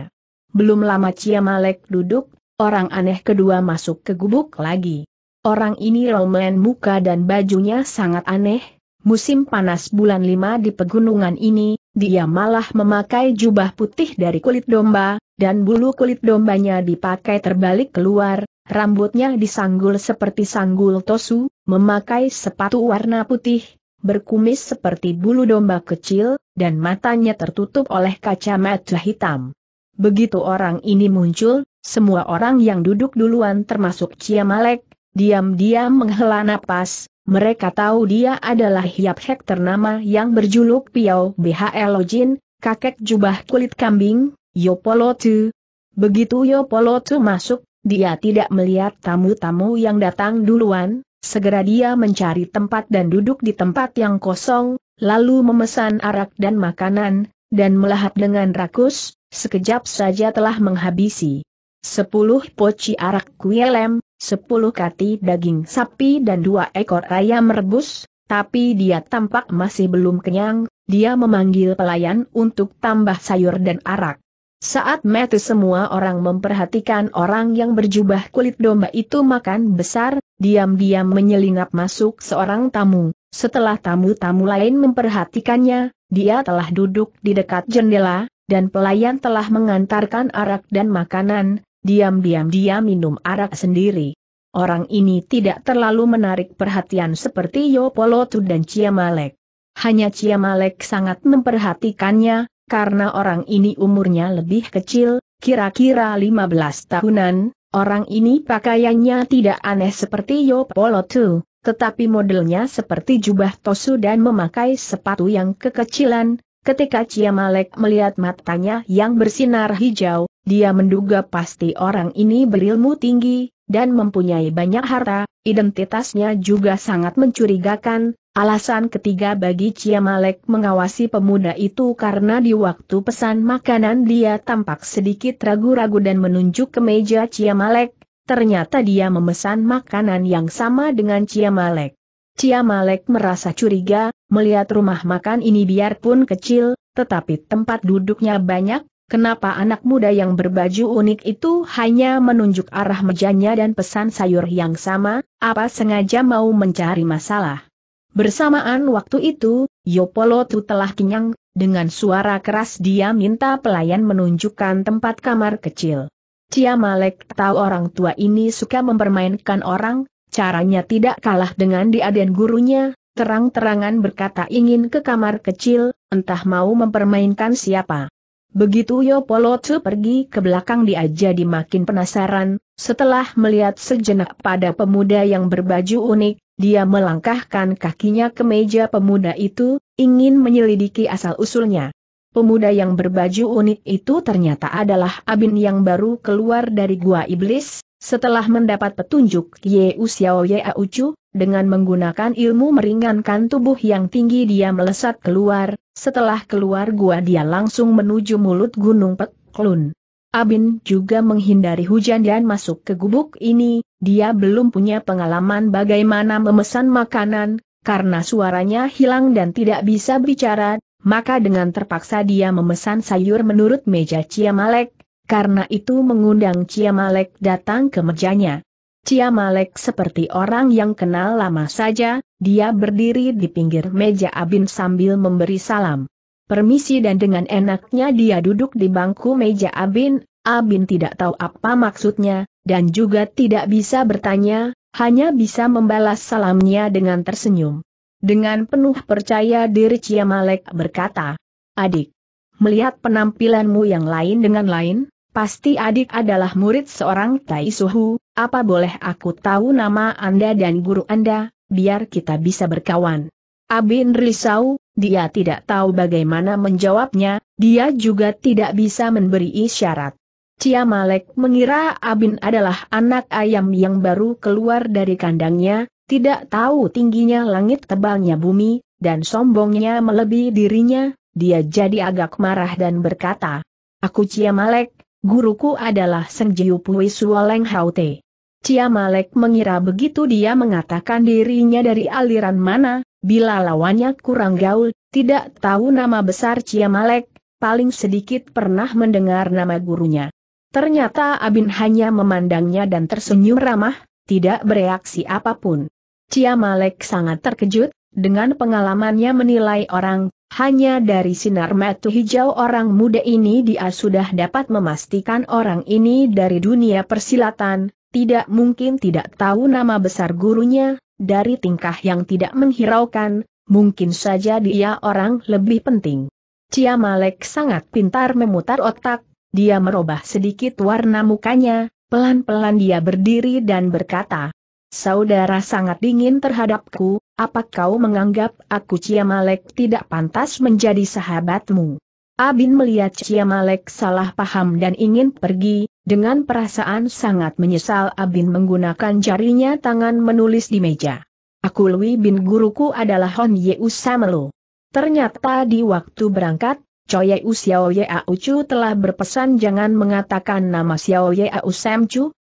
Belum lama Ciamalek duduk, Orang aneh kedua masuk ke gubuk lagi. Orang ini romen muka dan bajunya sangat aneh, musim panas bulan lima di pegunungan ini, dia malah memakai jubah putih dari kulit domba, dan bulu kulit dombanya dipakai terbalik keluar, rambutnya disanggul seperti sanggul tosu, memakai sepatu warna putih, berkumis seperti bulu domba kecil, dan matanya tertutup oleh kacamata hitam. Begitu orang ini muncul, semua orang yang duduk duluan termasuk Ciamalek, diam-diam menghela napas, mereka tahu dia adalah Hiap Hek ternama yang berjuluk Piao BHL Ojin, kakek jubah kulit kambing, Yopolotu. Begitu Yopolotu masuk, dia tidak melihat tamu-tamu yang datang duluan, segera dia mencari tempat dan duduk di tempat yang kosong, lalu memesan arak dan makanan, dan melahap dengan rakus, sekejap saja telah menghabisi sepuluh poci arak kuelem, sepuluh kati daging sapi dan dua ekor ayam rebus, tapi dia tampak masih belum kenyang, dia memanggil pelayan untuk tambah sayur dan arak. Saat mati semua orang memperhatikan orang yang berjubah kulit domba itu makan besar, diam-diam menyelinap masuk seorang tamu. Setelah tamu-tamu lain memperhatikannya, dia telah duduk di dekat jendela, dan pelayan telah mengantarkan arak dan makanan, diam-diam dia minum arak sendiri. Orang ini tidak terlalu menarik perhatian seperti Yopolotu dan Ciamalek. Hanya Ciamalek sangat memperhatikannya, karena orang ini umurnya lebih kecil, kira-kira 15 tahunan, orang ini pakaiannya tidak aneh seperti Yopolotu, tetapi modelnya seperti jubah tosu dan memakai sepatu yang kekecilan, Ketika Ciamalek melihat matanya yang bersinar hijau, dia menduga pasti orang ini berilmu tinggi, dan mempunyai banyak harta, identitasnya juga sangat mencurigakan. Alasan ketiga bagi Ciamalek mengawasi pemuda itu karena di waktu pesan makanan dia tampak sedikit ragu-ragu dan menunjuk ke meja Ciamalek, ternyata dia memesan makanan yang sama dengan Ciamalek. Cia Malek merasa curiga, melihat rumah makan ini biarpun kecil, tetapi tempat duduknya banyak, kenapa anak muda yang berbaju unik itu hanya menunjuk arah mejanya dan pesan sayur yang sama, apa sengaja mau mencari masalah. Bersamaan waktu itu, Yopolotu telah kenyang, dengan suara keras dia minta pelayan menunjukkan tempat kamar kecil. Cia Malek tahu orang tua ini suka mempermainkan orang, caranya tidak kalah dengan diaden gurunya, terang-terangan berkata ingin ke kamar kecil, entah mau mempermainkan siapa. Begitu Yopolotsu pergi ke belakang dia jadi makin penasaran, setelah melihat sejenak pada pemuda yang berbaju unik, dia melangkahkan kakinya ke meja pemuda itu, ingin menyelidiki asal-usulnya. Pemuda yang berbaju unik itu ternyata adalah Abin yang baru keluar dari gua iblis, setelah mendapat petunjuk Ye Xiao Ye Aucu, dengan menggunakan ilmu meringankan tubuh yang tinggi dia melesat keluar, setelah keluar gua dia langsung menuju mulut gunung Peklun. Abin juga menghindari hujan dan masuk ke gubuk ini, dia belum punya pengalaman bagaimana memesan makanan, karena suaranya hilang dan tidak bisa bicara, maka dengan terpaksa dia memesan sayur menurut meja Ciamalek, karena itu mengundang Ciamalek datang ke mejanya. Ciamalek seperti orang yang kenal lama saja, dia berdiri di pinggir meja Abin sambil memberi salam. Permisi dan dengan enaknya dia duduk di bangku meja Abin, Abin tidak tahu apa maksudnya, dan juga tidak bisa bertanya, hanya bisa membalas salamnya dengan tersenyum. Dengan penuh percaya diri Ciamalek berkata, Adik, melihat penampilanmu yang lain dengan lain, Pasti adik adalah murid seorang Tai Suhu, apa boleh aku tahu nama Anda dan guru Anda, biar kita bisa berkawan. Abin risau, dia tidak tahu bagaimana menjawabnya, dia juga tidak bisa memberi isyarat. Cia Malek mengira Abin adalah anak ayam yang baru keluar dari kandangnya, tidak tahu tingginya langit tebalnya bumi, dan sombongnya melebihi dirinya, dia jadi agak marah dan berkata, Aku Cia Malek, guruku adalah Seng Jiu Pui Hau Haute. Cia Malek mengira begitu dia mengatakan dirinya dari aliran mana, bila lawannya kurang gaul, tidak tahu nama besar Cia Malek, paling sedikit pernah mendengar nama gurunya. Ternyata Abin hanya memandangnya dan tersenyum ramah, tidak bereaksi apapun. Cia Malek sangat terkejut, dengan pengalamannya menilai orang, hanya dari sinar mata hijau orang muda ini dia sudah dapat memastikan orang ini dari dunia persilatan, tidak mungkin tidak tahu nama besar gurunya, dari tingkah yang tidak menghiraukan, mungkin saja dia orang lebih penting. Cia Malek sangat pintar memutar otak, dia merubah sedikit warna mukanya, pelan-pelan dia berdiri dan berkata, Saudara sangat dingin terhadapku, apa kau menganggap aku Ciamalek tidak pantas menjadi sahabatmu? Abin melihat Ciamalek salah paham dan ingin pergi, dengan perasaan sangat menyesal Abin menggunakan jarinya tangan menulis di meja. Aku Lui bin guruku adalah Hon Ye Usamelo. Ternyata di waktu berangkat, Choi Xiao Ye Aucu telah berpesan jangan mengatakan nama Xiao Ye Au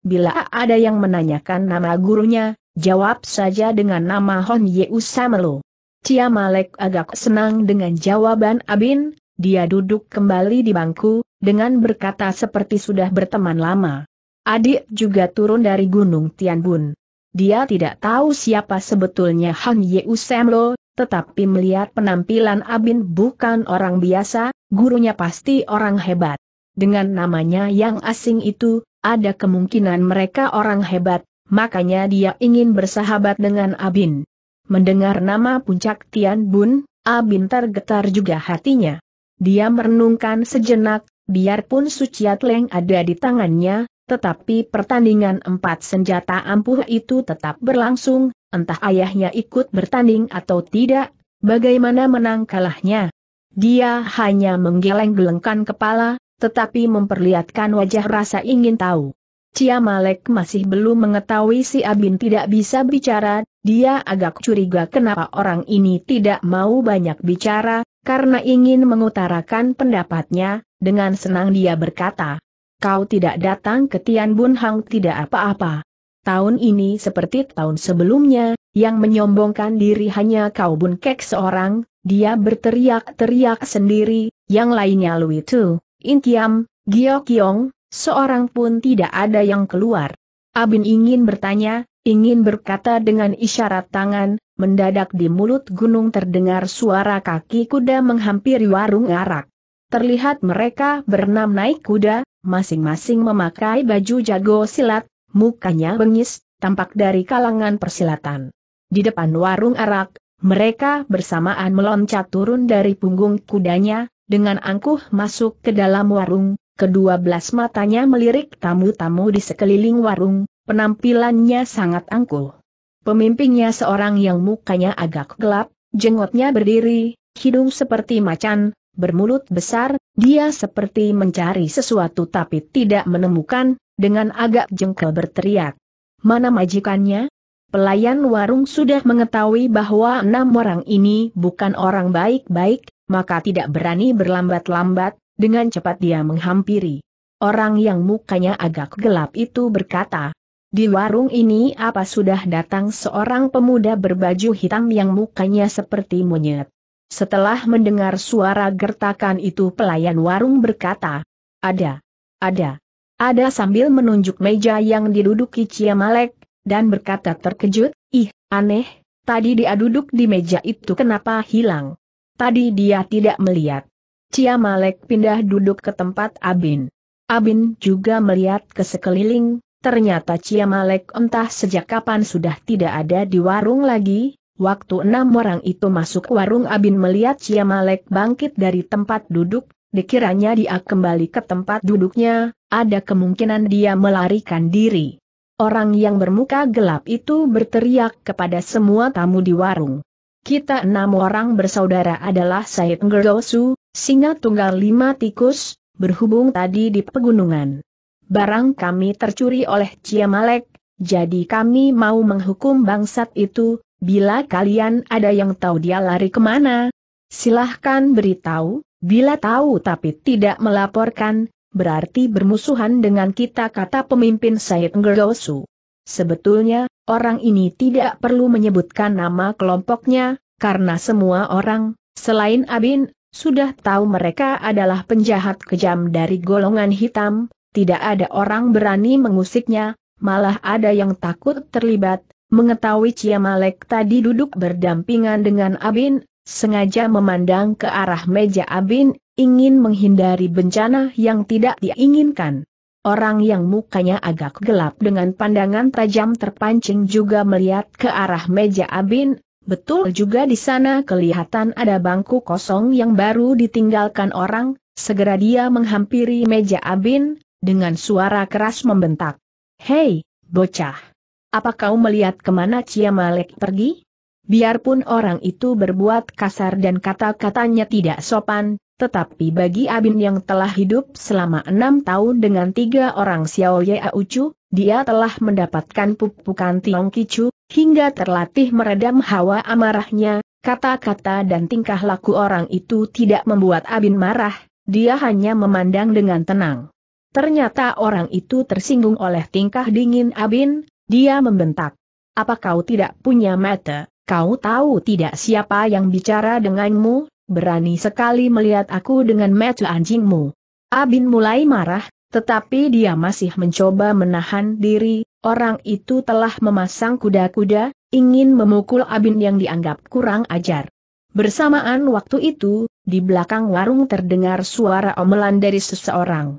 bila ada yang menanyakan nama gurunya, Jawab saja dengan nama Hon Yeu Samelo. Cia Malek agak senang dengan jawaban Abin, dia duduk kembali di bangku, dengan berkata seperti sudah berteman lama. Adik juga turun dari Gunung Tianbun. Dia tidak tahu siapa sebetulnya Hon Yeu Samelo, tetapi melihat penampilan Abin bukan orang biasa, gurunya pasti orang hebat. Dengan namanya yang asing itu, ada kemungkinan mereka orang hebat, makanya dia ingin bersahabat dengan Abin. Mendengar nama puncak Tian Bun, Abin tergetar juga hatinya. Dia merenungkan sejenak, biarpun Suciat Leng ada di tangannya, tetapi pertandingan empat senjata ampuh itu tetap berlangsung, entah ayahnya ikut bertanding atau tidak, bagaimana menang kalahnya. Dia hanya menggeleng-gelengkan kepala, tetapi memperlihatkan wajah rasa ingin tahu. Cia Malek masih belum mengetahui si Abin tidak bisa bicara, dia agak curiga kenapa orang ini tidak mau banyak bicara, karena ingin mengutarakan pendapatnya, dengan senang dia berkata, Kau tidak datang ke Tian Bun Hang tidak apa-apa. Tahun ini seperti tahun sebelumnya, yang menyombongkan diri hanya kau Bun Kek seorang, dia berteriak-teriak sendiri, yang lainnya Lui Tu, Intiam, Gio Kiong, seorang pun tidak ada yang keluar. Abin ingin bertanya, ingin berkata dengan isyarat tangan, mendadak di mulut gunung terdengar suara kaki kuda menghampiri warung arak. Terlihat mereka bernam naik kuda, masing-masing memakai baju jago silat, mukanya bengis, tampak dari kalangan persilatan. Di depan warung arak, mereka bersamaan meloncat turun dari punggung kudanya, dengan angkuh masuk ke dalam warung, kedua belas matanya melirik tamu-tamu di sekeliling warung, penampilannya sangat angkuh. Pemimpinnya seorang yang mukanya agak gelap, jenggotnya berdiri, hidung seperti macan, bermulut besar, dia seperti mencari sesuatu tapi tidak menemukan, dengan agak jengkel berteriak. Mana majikannya? Pelayan warung sudah mengetahui bahwa enam orang ini bukan orang baik-baik, maka tidak berani berlambat-lambat, dengan cepat dia menghampiri. Orang yang mukanya agak gelap itu berkata, di warung ini apa sudah datang seorang pemuda berbaju hitam yang mukanya seperti monyet. Setelah mendengar suara gertakan itu pelayan warung berkata, ada, ada, ada sambil menunjuk meja yang diduduki Cia Malek, dan berkata terkejut, ih, aneh, tadi dia duduk di meja itu kenapa hilang. Tadi dia tidak melihat. Cia Malek pindah duduk ke tempat Abin. Abin juga melihat ke sekeliling, ternyata Cia Malek entah sejak kapan sudah tidak ada di warung lagi. Waktu enam orang itu masuk warung Abin melihat Cia Malek bangkit dari tempat duduk, dikiranya dia kembali ke tempat duduknya, ada kemungkinan dia melarikan diri. Orang yang bermuka gelap itu berteriak kepada semua tamu di warung. Kita enam orang bersaudara adalah Said Ngerosu, singa tunggal lima tikus, berhubung tadi di pegunungan. Barang kami tercuri oleh Ciamalek, jadi kami mau menghukum bangsat itu, bila kalian ada yang tahu dia lari kemana. Silahkan beritahu, bila tahu tapi tidak melaporkan, berarti bermusuhan dengan kita kata pemimpin Said Ngerdosu. Sebetulnya, orang ini tidak perlu menyebutkan nama kelompoknya, karena semua orang, selain Abin sudah tahu mereka adalah penjahat kejam dari golongan hitam, tidak ada orang berani mengusiknya, malah ada yang takut terlibat, mengetahui Ciamalek tadi duduk berdampingan dengan Abin, sengaja memandang ke arah meja Abin, ingin menghindari bencana yang tidak diinginkan. Orang yang mukanya agak gelap dengan pandangan tajam terpancing juga melihat ke arah meja Abin, Betul juga di sana kelihatan ada bangku kosong yang baru ditinggalkan orang, segera dia menghampiri meja Abin, dengan suara keras membentak. Hei, bocah! Apa kau melihat kemana Cia Malek pergi? Biarpun orang itu berbuat kasar dan kata-katanya tidak sopan, tetapi bagi Abin yang telah hidup selama enam tahun dengan tiga orang Xiao Ye Aucu, dia telah mendapatkan pupukan Tiong Kicu, hingga terlatih meredam hawa amarahnya, kata-kata dan tingkah laku orang itu tidak membuat Abin marah, dia hanya memandang dengan tenang. Ternyata orang itu tersinggung oleh tingkah dingin Abin, dia membentak. Apa kau tidak punya mata, kau tahu tidak siapa yang bicara denganmu, berani sekali melihat aku dengan mata anjingmu. Abin mulai marah, tetapi dia masih mencoba menahan diri, Orang itu telah memasang kuda-kuda, ingin memukul Abin yang dianggap kurang ajar. Bersamaan waktu itu, di belakang warung terdengar suara omelan dari seseorang.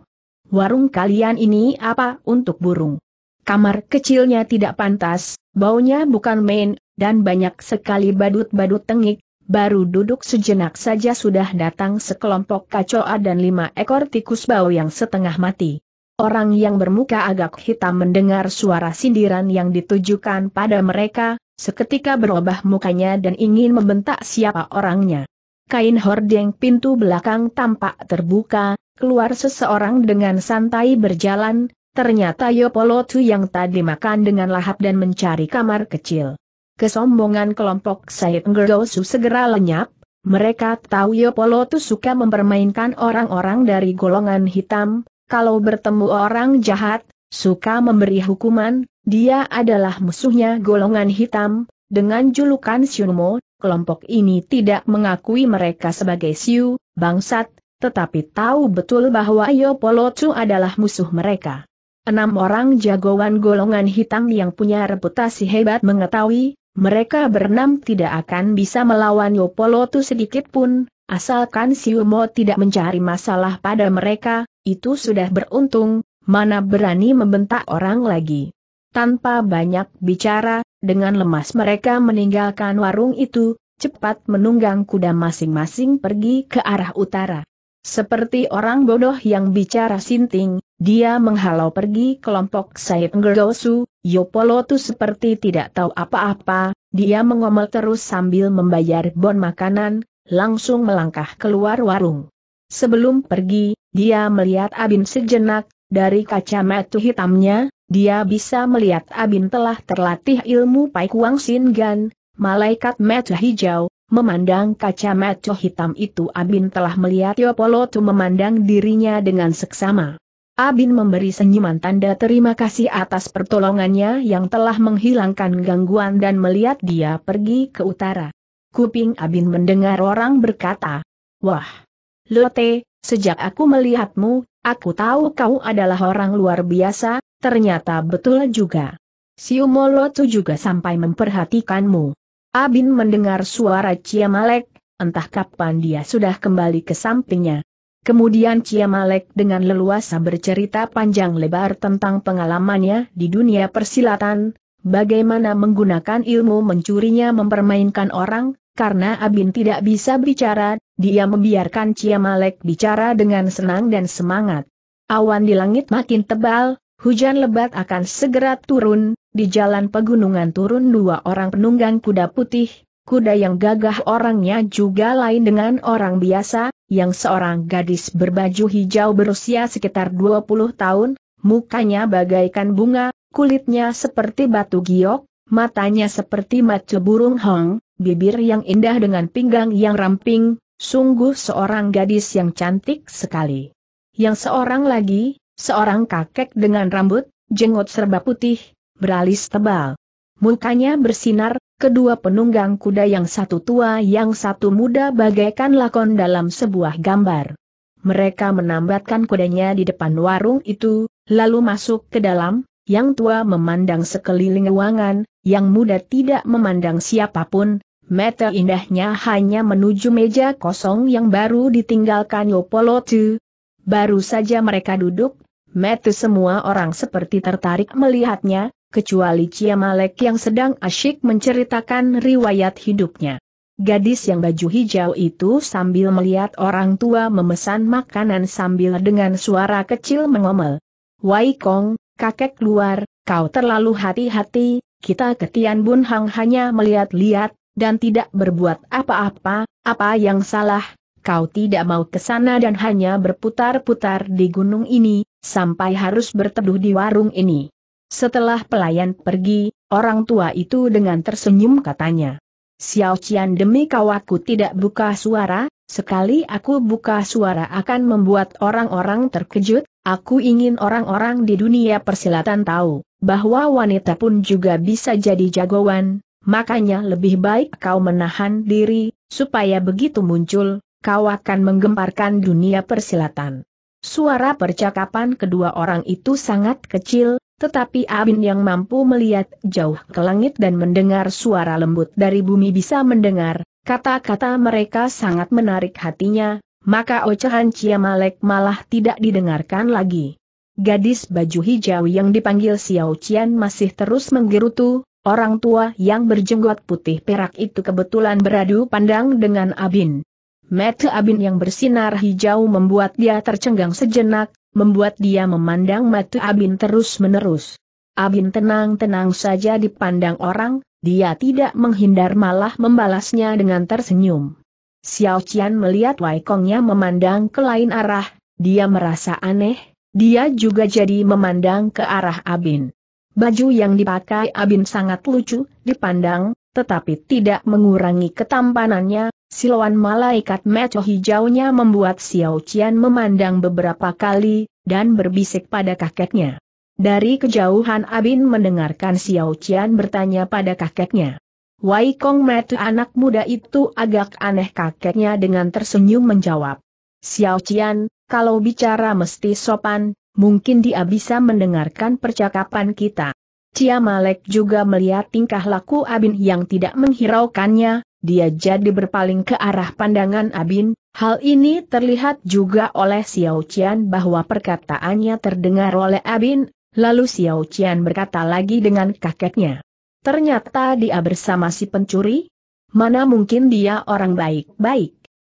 Warung kalian ini apa untuk burung? Kamar kecilnya tidak pantas, baunya bukan main, dan banyak sekali badut-badut tengik, baru duduk sejenak saja sudah datang sekelompok kacoa dan lima ekor tikus bau yang setengah mati. Orang yang bermuka agak hitam mendengar suara sindiran yang ditujukan pada mereka, seketika berubah mukanya dan ingin membentak siapa orangnya. Kain hordeng pintu belakang tampak terbuka, keluar seseorang dengan santai berjalan, ternyata Yopolotu yang tadi makan dengan lahap dan mencari kamar kecil. Kesombongan kelompok Said Ngergosu segera lenyap, mereka tahu Yopolotu suka mempermainkan orang-orang dari golongan hitam, kalau bertemu orang jahat, suka memberi hukuman, dia adalah musuhnya golongan hitam, dengan julukan Siumo, kelompok ini tidak mengakui mereka sebagai Siu, bangsat, tetapi tahu betul bahwa Yopolocu adalah musuh mereka. Enam orang jagoan golongan hitam yang punya reputasi hebat mengetahui, mereka berenam tidak akan bisa melawan Yopolotu sedikitpun, asalkan Siumo tidak mencari masalah pada mereka, itu sudah beruntung, mana berani membentak orang lagi. Tanpa banyak bicara, dengan lemas mereka meninggalkan warung itu, cepat menunggang kuda masing-masing pergi ke arah utara. Seperti orang bodoh yang bicara sinting, dia menghalau pergi kelompok Saib Yopolo Yopolotu seperti tidak tahu apa-apa, dia mengomel terus sambil membayar bon makanan, langsung melangkah keluar warung. Sebelum pergi, dia melihat Abin sejenak, dari kacamata hitamnya, dia bisa melihat Abin telah terlatih ilmu Pai Kuang Sin Gan, malaikat mata hijau, memandang kacamata hitam itu Abin telah melihat Yopolotu memandang dirinya dengan seksama. Abin memberi senyuman tanda terima kasih atas pertolongannya yang telah menghilangkan gangguan dan melihat dia pergi ke utara. Kuping Abin mendengar orang berkata, Wah! Lote, Sejak aku melihatmu, aku tahu kau adalah orang luar biasa, ternyata betul juga. Siumolo tu juga sampai memperhatikanmu. Abin mendengar suara Ciamalek, entah kapan dia sudah kembali ke sampingnya. Kemudian Ciamalek dengan leluasa bercerita panjang lebar tentang pengalamannya di dunia persilatan, bagaimana menggunakan ilmu mencurinya mempermainkan orang, karena Abin tidak bisa bicara, dia membiarkan Ciamalek bicara dengan senang dan semangat. Awan di langit makin tebal, hujan lebat akan segera turun, di jalan pegunungan turun dua orang penunggang kuda putih, kuda yang gagah orangnya juga lain dengan orang biasa, yang seorang gadis berbaju hijau berusia sekitar 20 tahun, mukanya bagaikan bunga, kulitnya seperti batu giok, matanya seperti mata burung hong, bibir yang indah dengan pinggang yang ramping, Sungguh seorang gadis yang cantik sekali. Yang seorang lagi, seorang kakek dengan rambut, jenggot serba putih, beralis tebal. Mukanya bersinar, kedua penunggang kuda yang satu tua yang satu muda bagaikan lakon dalam sebuah gambar. Mereka menambatkan kudanya di depan warung itu, lalu masuk ke dalam, yang tua memandang sekeliling ruangan, yang muda tidak memandang siapapun, Mata indahnya hanya menuju meja kosong yang baru ditinggalkan Yopolotu. Baru saja mereka duduk, mata semua orang seperti tertarik melihatnya, kecuali Cia Malek yang sedang asyik menceritakan riwayat hidupnya. Gadis yang baju hijau itu sambil melihat orang tua memesan makanan sambil dengan suara kecil mengomel. Wai Kong, kakek luar, kau terlalu hati-hati, kita ketian Bun Hang hanya melihat-lihat, dan tidak berbuat apa-apa, apa yang salah, kau tidak mau ke sana dan hanya berputar-putar di gunung ini, sampai harus berteduh di warung ini. Setelah pelayan pergi, orang tua itu dengan tersenyum katanya. Xiao Qian demi kau aku tidak buka suara, sekali aku buka suara akan membuat orang-orang terkejut, aku ingin orang-orang di dunia persilatan tahu, bahwa wanita pun juga bisa jadi jagoan, makanya lebih baik kau menahan diri, supaya begitu muncul, kau akan menggemparkan dunia persilatan. Suara percakapan kedua orang itu sangat kecil, tetapi Abin yang mampu melihat jauh ke langit dan mendengar suara lembut dari bumi bisa mendengar, kata-kata mereka sangat menarik hatinya, maka ocehan Ciamalek malah tidak didengarkan lagi. Gadis baju hijau yang dipanggil Xiao Qian masih terus menggerutu, Orang tua yang berjenggot putih perak itu kebetulan beradu pandang dengan Abin. Mata Abin yang bersinar hijau membuat dia tercengang sejenak, membuat dia memandang mata Abin terus-menerus. Abin tenang-tenang saja dipandang orang, dia tidak menghindar malah membalasnya dengan tersenyum. Xiao Qian melihat Wai Kongnya memandang ke lain arah, dia merasa aneh, dia juga jadi memandang ke arah Abin. Baju yang dipakai Abin sangat lucu, dipandang, tetapi tidak mengurangi ketampanannya, siluan malaikat meco hijaunya membuat Xiao Qian memandang beberapa kali, dan berbisik pada kakeknya. Dari kejauhan Abin mendengarkan Xiao Qian bertanya pada kakeknya. Wai Kong Met anak muda itu agak aneh kakeknya dengan tersenyum menjawab. Xiao Qian, kalau bicara mesti sopan, mungkin dia bisa mendengarkan percakapan kita. Cia Malek juga melihat tingkah laku Abin yang tidak menghiraukannya, dia jadi berpaling ke arah pandangan Abin, hal ini terlihat juga oleh Xiao Qian bahwa perkataannya terdengar oleh Abin, lalu Xiao Qian berkata lagi dengan kakeknya. Ternyata dia bersama si pencuri? Mana mungkin dia orang baik-baik?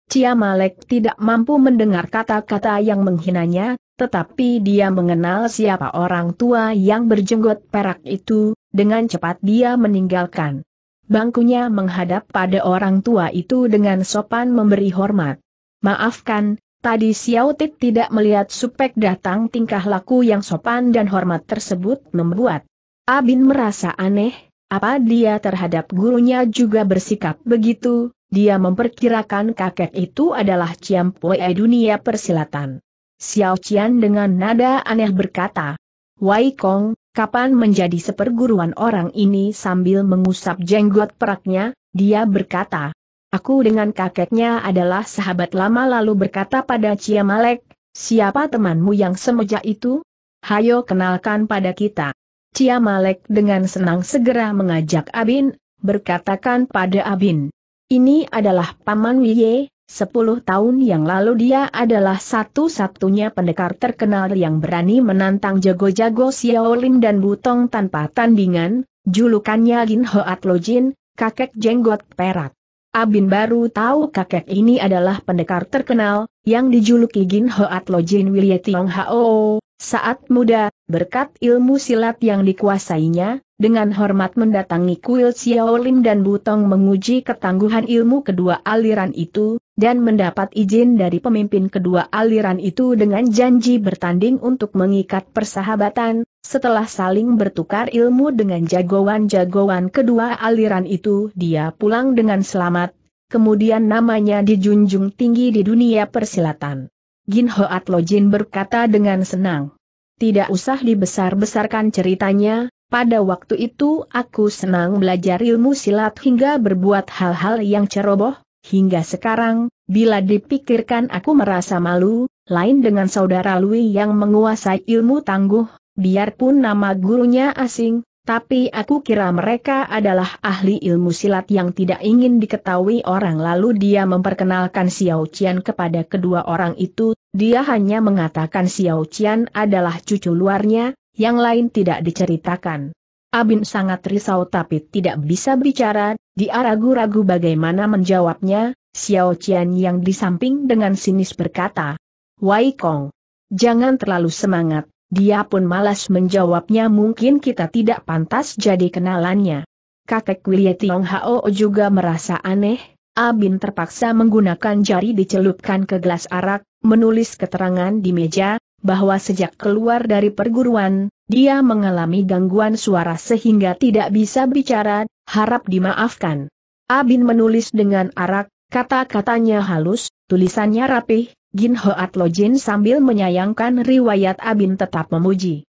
Cia Malek tidak mampu mendengar kata-kata yang menghinanya, tetapi dia mengenal siapa orang tua yang berjenggot perak itu, dengan cepat dia meninggalkan. Bangkunya menghadap pada orang tua itu dengan sopan memberi hormat. Maafkan, tadi Xiao Tit tidak melihat supek datang tingkah laku yang sopan dan hormat tersebut membuat. Abin merasa aneh, apa dia terhadap gurunya juga bersikap begitu, dia memperkirakan kakek itu adalah Ciampue dunia persilatan. Xiao Qian dengan nada aneh berkata. Wai Kong, kapan menjadi seperguruan orang ini sambil mengusap jenggot peraknya, dia berkata. Aku dengan kakeknya adalah sahabat lama lalu berkata pada Cia Malek, siapa temanmu yang semeja itu? Hayo kenalkan pada kita. Cia Malek dengan senang segera mengajak Abin, berkatakan pada Abin. Ini adalah Paman Wiye, Sepuluh tahun yang lalu dia adalah satu-satunya pendekar terkenal yang berani menantang jago-jago Xiaolin dan Butong tanpa tandingan, julukannya Lin Hoat Lo Jin, kakek jenggot perak. Abin baru tahu kakek ini adalah pendekar terkenal, yang dijuluki Gin Hoat Lo Jin Wilye Tiong Hao, saat muda, berkat ilmu silat yang dikuasainya, dengan hormat mendatangi kuil Xiaolin dan Butong menguji ketangguhan ilmu kedua aliran itu, dan mendapat izin dari pemimpin kedua aliran itu dengan janji bertanding untuk mengikat persahabatan, setelah saling bertukar ilmu dengan jagoan-jagoan kedua aliran itu dia pulang dengan selamat, kemudian namanya dijunjung tinggi di dunia persilatan. Gin Hoat Lo Jin berkata dengan senang. Tidak usah dibesar-besarkan ceritanya, pada waktu itu aku senang belajar ilmu silat hingga berbuat hal-hal yang ceroboh, Hingga sekarang, bila dipikirkan aku merasa malu, lain dengan saudara Lui yang menguasai ilmu tangguh, biarpun nama gurunya asing, tapi aku kira mereka adalah ahli ilmu silat yang tidak ingin diketahui orang lalu dia memperkenalkan Xiao Qian kepada kedua orang itu, dia hanya mengatakan Xiao Qian adalah cucu luarnya, yang lain tidak diceritakan. Abin sangat risau tapi tidak bisa bicara, dia ragu-ragu bagaimana menjawabnya, Xiao Qian yang di samping dengan sinis berkata, Wai Kong, jangan terlalu semangat, dia pun malas menjawabnya mungkin kita tidak pantas jadi kenalannya. Kakek Wilye Tiong Hao juga merasa aneh, Abin terpaksa menggunakan jari dicelupkan ke gelas arak, menulis keterangan di meja, bahwa sejak keluar dari perguruan, dia mengalami gangguan suara sehingga tidak bisa bicara, harap dimaafkan. Abin menulis dengan arak, kata-katanya halus, tulisannya rapih, Gin Hoat Lo Jin sambil menyayangkan riwayat Abin tetap memuji.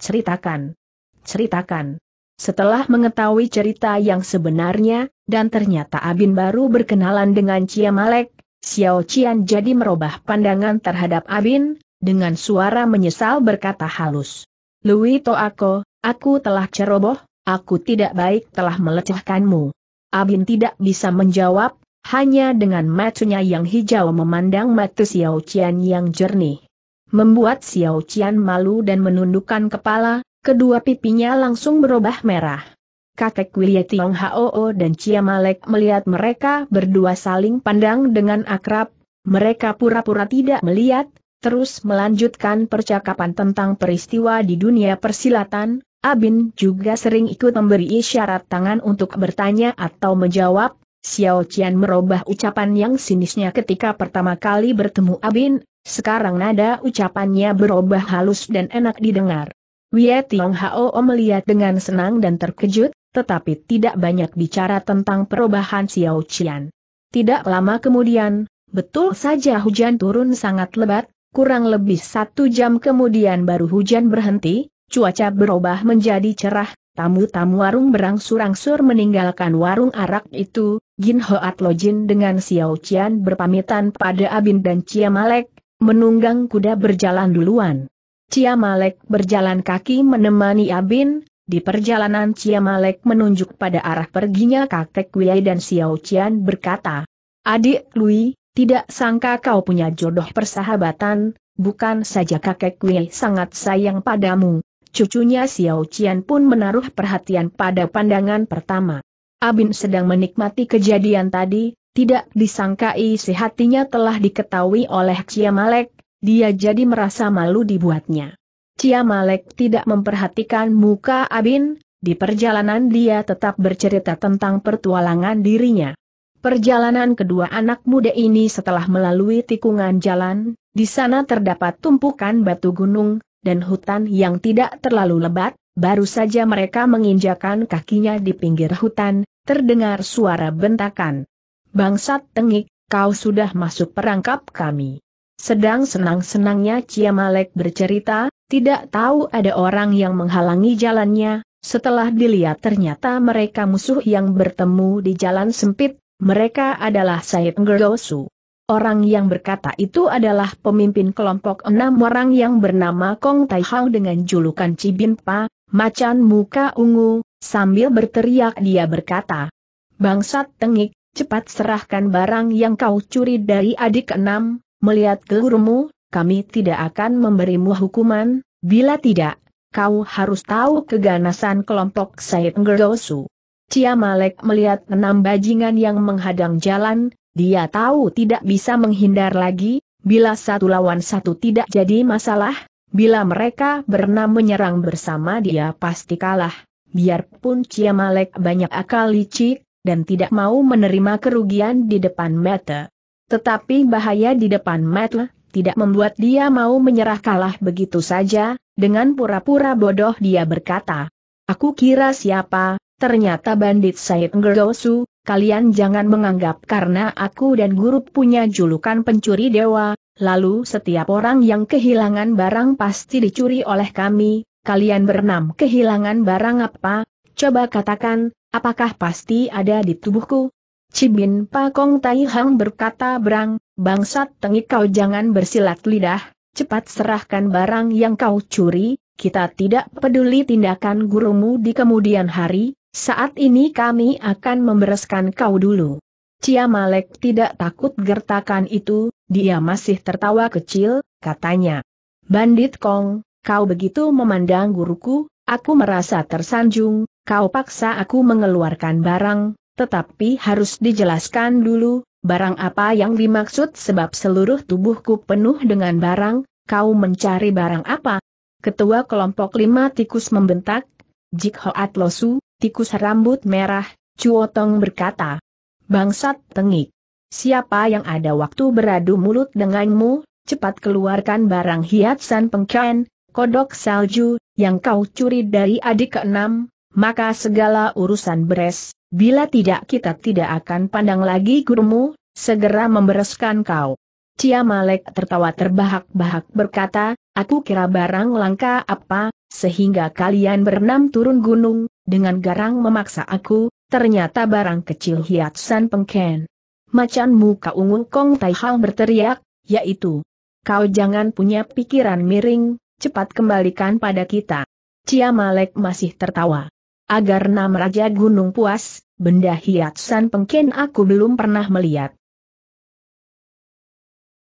Ceritakan. Ceritakan. Setelah mengetahui cerita yang sebenarnya, dan ternyata Abin baru berkenalan dengan Cia Malek, Xiao Qian jadi merubah pandangan terhadap Abin, dengan suara menyesal berkata halus. Lui Toako, aku telah ceroboh, aku tidak baik telah melecehkanmu. Abin tidak bisa menjawab, hanya dengan matanya yang hijau memandang mata Xiao Qian yang jernih. Membuat Xiao Qian malu dan menundukkan kepala, kedua pipinya langsung berubah merah. Kakek Wilya Tiong Hoo dan Chia Malek melihat mereka berdua saling pandang dengan akrab, mereka pura-pura tidak melihat, terus melanjutkan percakapan tentang peristiwa di dunia persilatan, Abin juga sering ikut memberi isyarat tangan untuk bertanya atau menjawab, Xiao Qian merubah ucapan yang sinisnya ketika pertama kali bertemu Abin, sekarang nada ucapannya berubah halus dan enak didengar. Wei Tiong Hao melihat dengan senang dan terkejut, tetapi tidak banyak bicara tentang perubahan Xiao Qian. Tidak lama kemudian, betul saja hujan turun sangat lebat, kurang lebih satu jam kemudian baru hujan berhenti, cuaca berubah menjadi cerah, tamu-tamu warung berangsur-angsur meninggalkan warung arak itu, Gin Hoat Lojin dengan Xiao Qian berpamitan pada Abin dan Cia Malek, menunggang kuda berjalan duluan. Cia Malek berjalan kaki menemani Abin, di perjalanan Cia Malek menunjuk pada arah perginya kakek Wei dan Xiao Qian berkata, Adik Lui, tidak sangka kau punya jodoh persahabatan, bukan saja kakek Wei sangat sayang padamu, cucunya Xiao Qian pun menaruh perhatian pada pandangan pertama. Abin sedang menikmati kejadian tadi, tidak disangka isi hatinya telah diketahui oleh Cia Malek, dia jadi merasa malu dibuatnya. Cia Malek tidak memperhatikan muka Abin, di perjalanan dia tetap bercerita tentang pertualangan dirinya. Perjalanan kedua anak muda ini setelah melalui tikungan jalan, di sana terdapat tumpukan batu gunung, dan hutan yang tidak terlalu lebat, baru saja mereka menginjakan kakinya di pinggir hutan, terdengar suara bentakan. Bangsat tengik, kau sudah masuk perangkap kami. Sedang senang-senangnya Ciamalek bercerita, tidak tahu ada orang yang menghalangi jalannya, setelah dilihat ternyata mereka musuh yang bertemu di jalan sempit, mereka adalah Said Ngergosu. Orang yang berkata itu adalah pemimpin kelompok enam orang yang bernama Kong Tai dengan julukan Cibinpa, macan muka ungu, sambil berteriak dia berkata, Bangsat tengik, cepat serahkan barang yang kau curi dari adik enam, melihat gelurmu, kami tidak akan memberimu hukuman, bila tidak, kau harus tahu keganasan kelompok Said Ngerdosu. Cia Malek melihat enam bajingan yang menghadang jalan, dia tahu tidak bisa menghindar lagi, bila satu lawan satu tidak jadi masalah, bila mereka berenam menyerang bersama dia pasti kalah. Biarpun Cia Malek banyak akal licik, dan tidak mau menerima kerugian di depan mata. Tetapi bahaya di depan mata tidak membuat dia mau menyerah kalah begitu saja, dengan pura-pura bodoh dia berkata, Aku kira siapa, Ternyata bandit Said Ngergosu, kalian jangan menganggap karena aku dan guru punya julukan pencuri dewa, lalu setiap orang yang kehilangan barang pasti dicuri oleh kami, kalian berenam kehilangan barang apa? Coba katakan, apakah pasti ada di tubuhku? Cibin Pakong Taihang berkata berang, bangsat tengik kau jangan bersilat lidah, cepat serahkan barang yang kau curi, kita tidak peduli tindakan gurumu di kemudian hari, saat ini kami akan membereskan kau dulu. Cia Malek tidak takut gertakan itu, dia masih tertawa kecil, katanya. Bandit Kong, kau begitu memandang guruku, aku merasa tersanjung, kau paksa aku mengeluarkan barang, tetapi harus dijelaskan dulu, barang apa yang dimaksud sebab seluruh tubuhku penuh dengan barang, kau mencari barang apa? Ketua kelompok lima tikus membentak, Jik Hoat Losu, tikus rambut merah, Cuotong berkata. Bangsat tengik. Siapa yang ada waktu beradu mulut denganmu, cepat keluarkan barang hiasan pengkian, kodok salju, yang kau curi dari adik keenam, maka segala urusan beres, bila tidak kita tidak akan pandang lagi gurumu, segera membereskan kau. Cia Malek tertawa terbahak-bahak berkata, aku kira barang langka apa, sehingga kalian berenam turun gunung, dengan garang memaksa aku, ternyata barang kecil hiasan pengken. Macan muka ungu Kong Tai Hang berteriak, yaitu, kau jangan punya pikiran miring, cepat kembalikan pada kita. Cia Malek masih tertawa. Agar Nama raja gunung puas, benda hiasan pengken aku belum pernah melihat.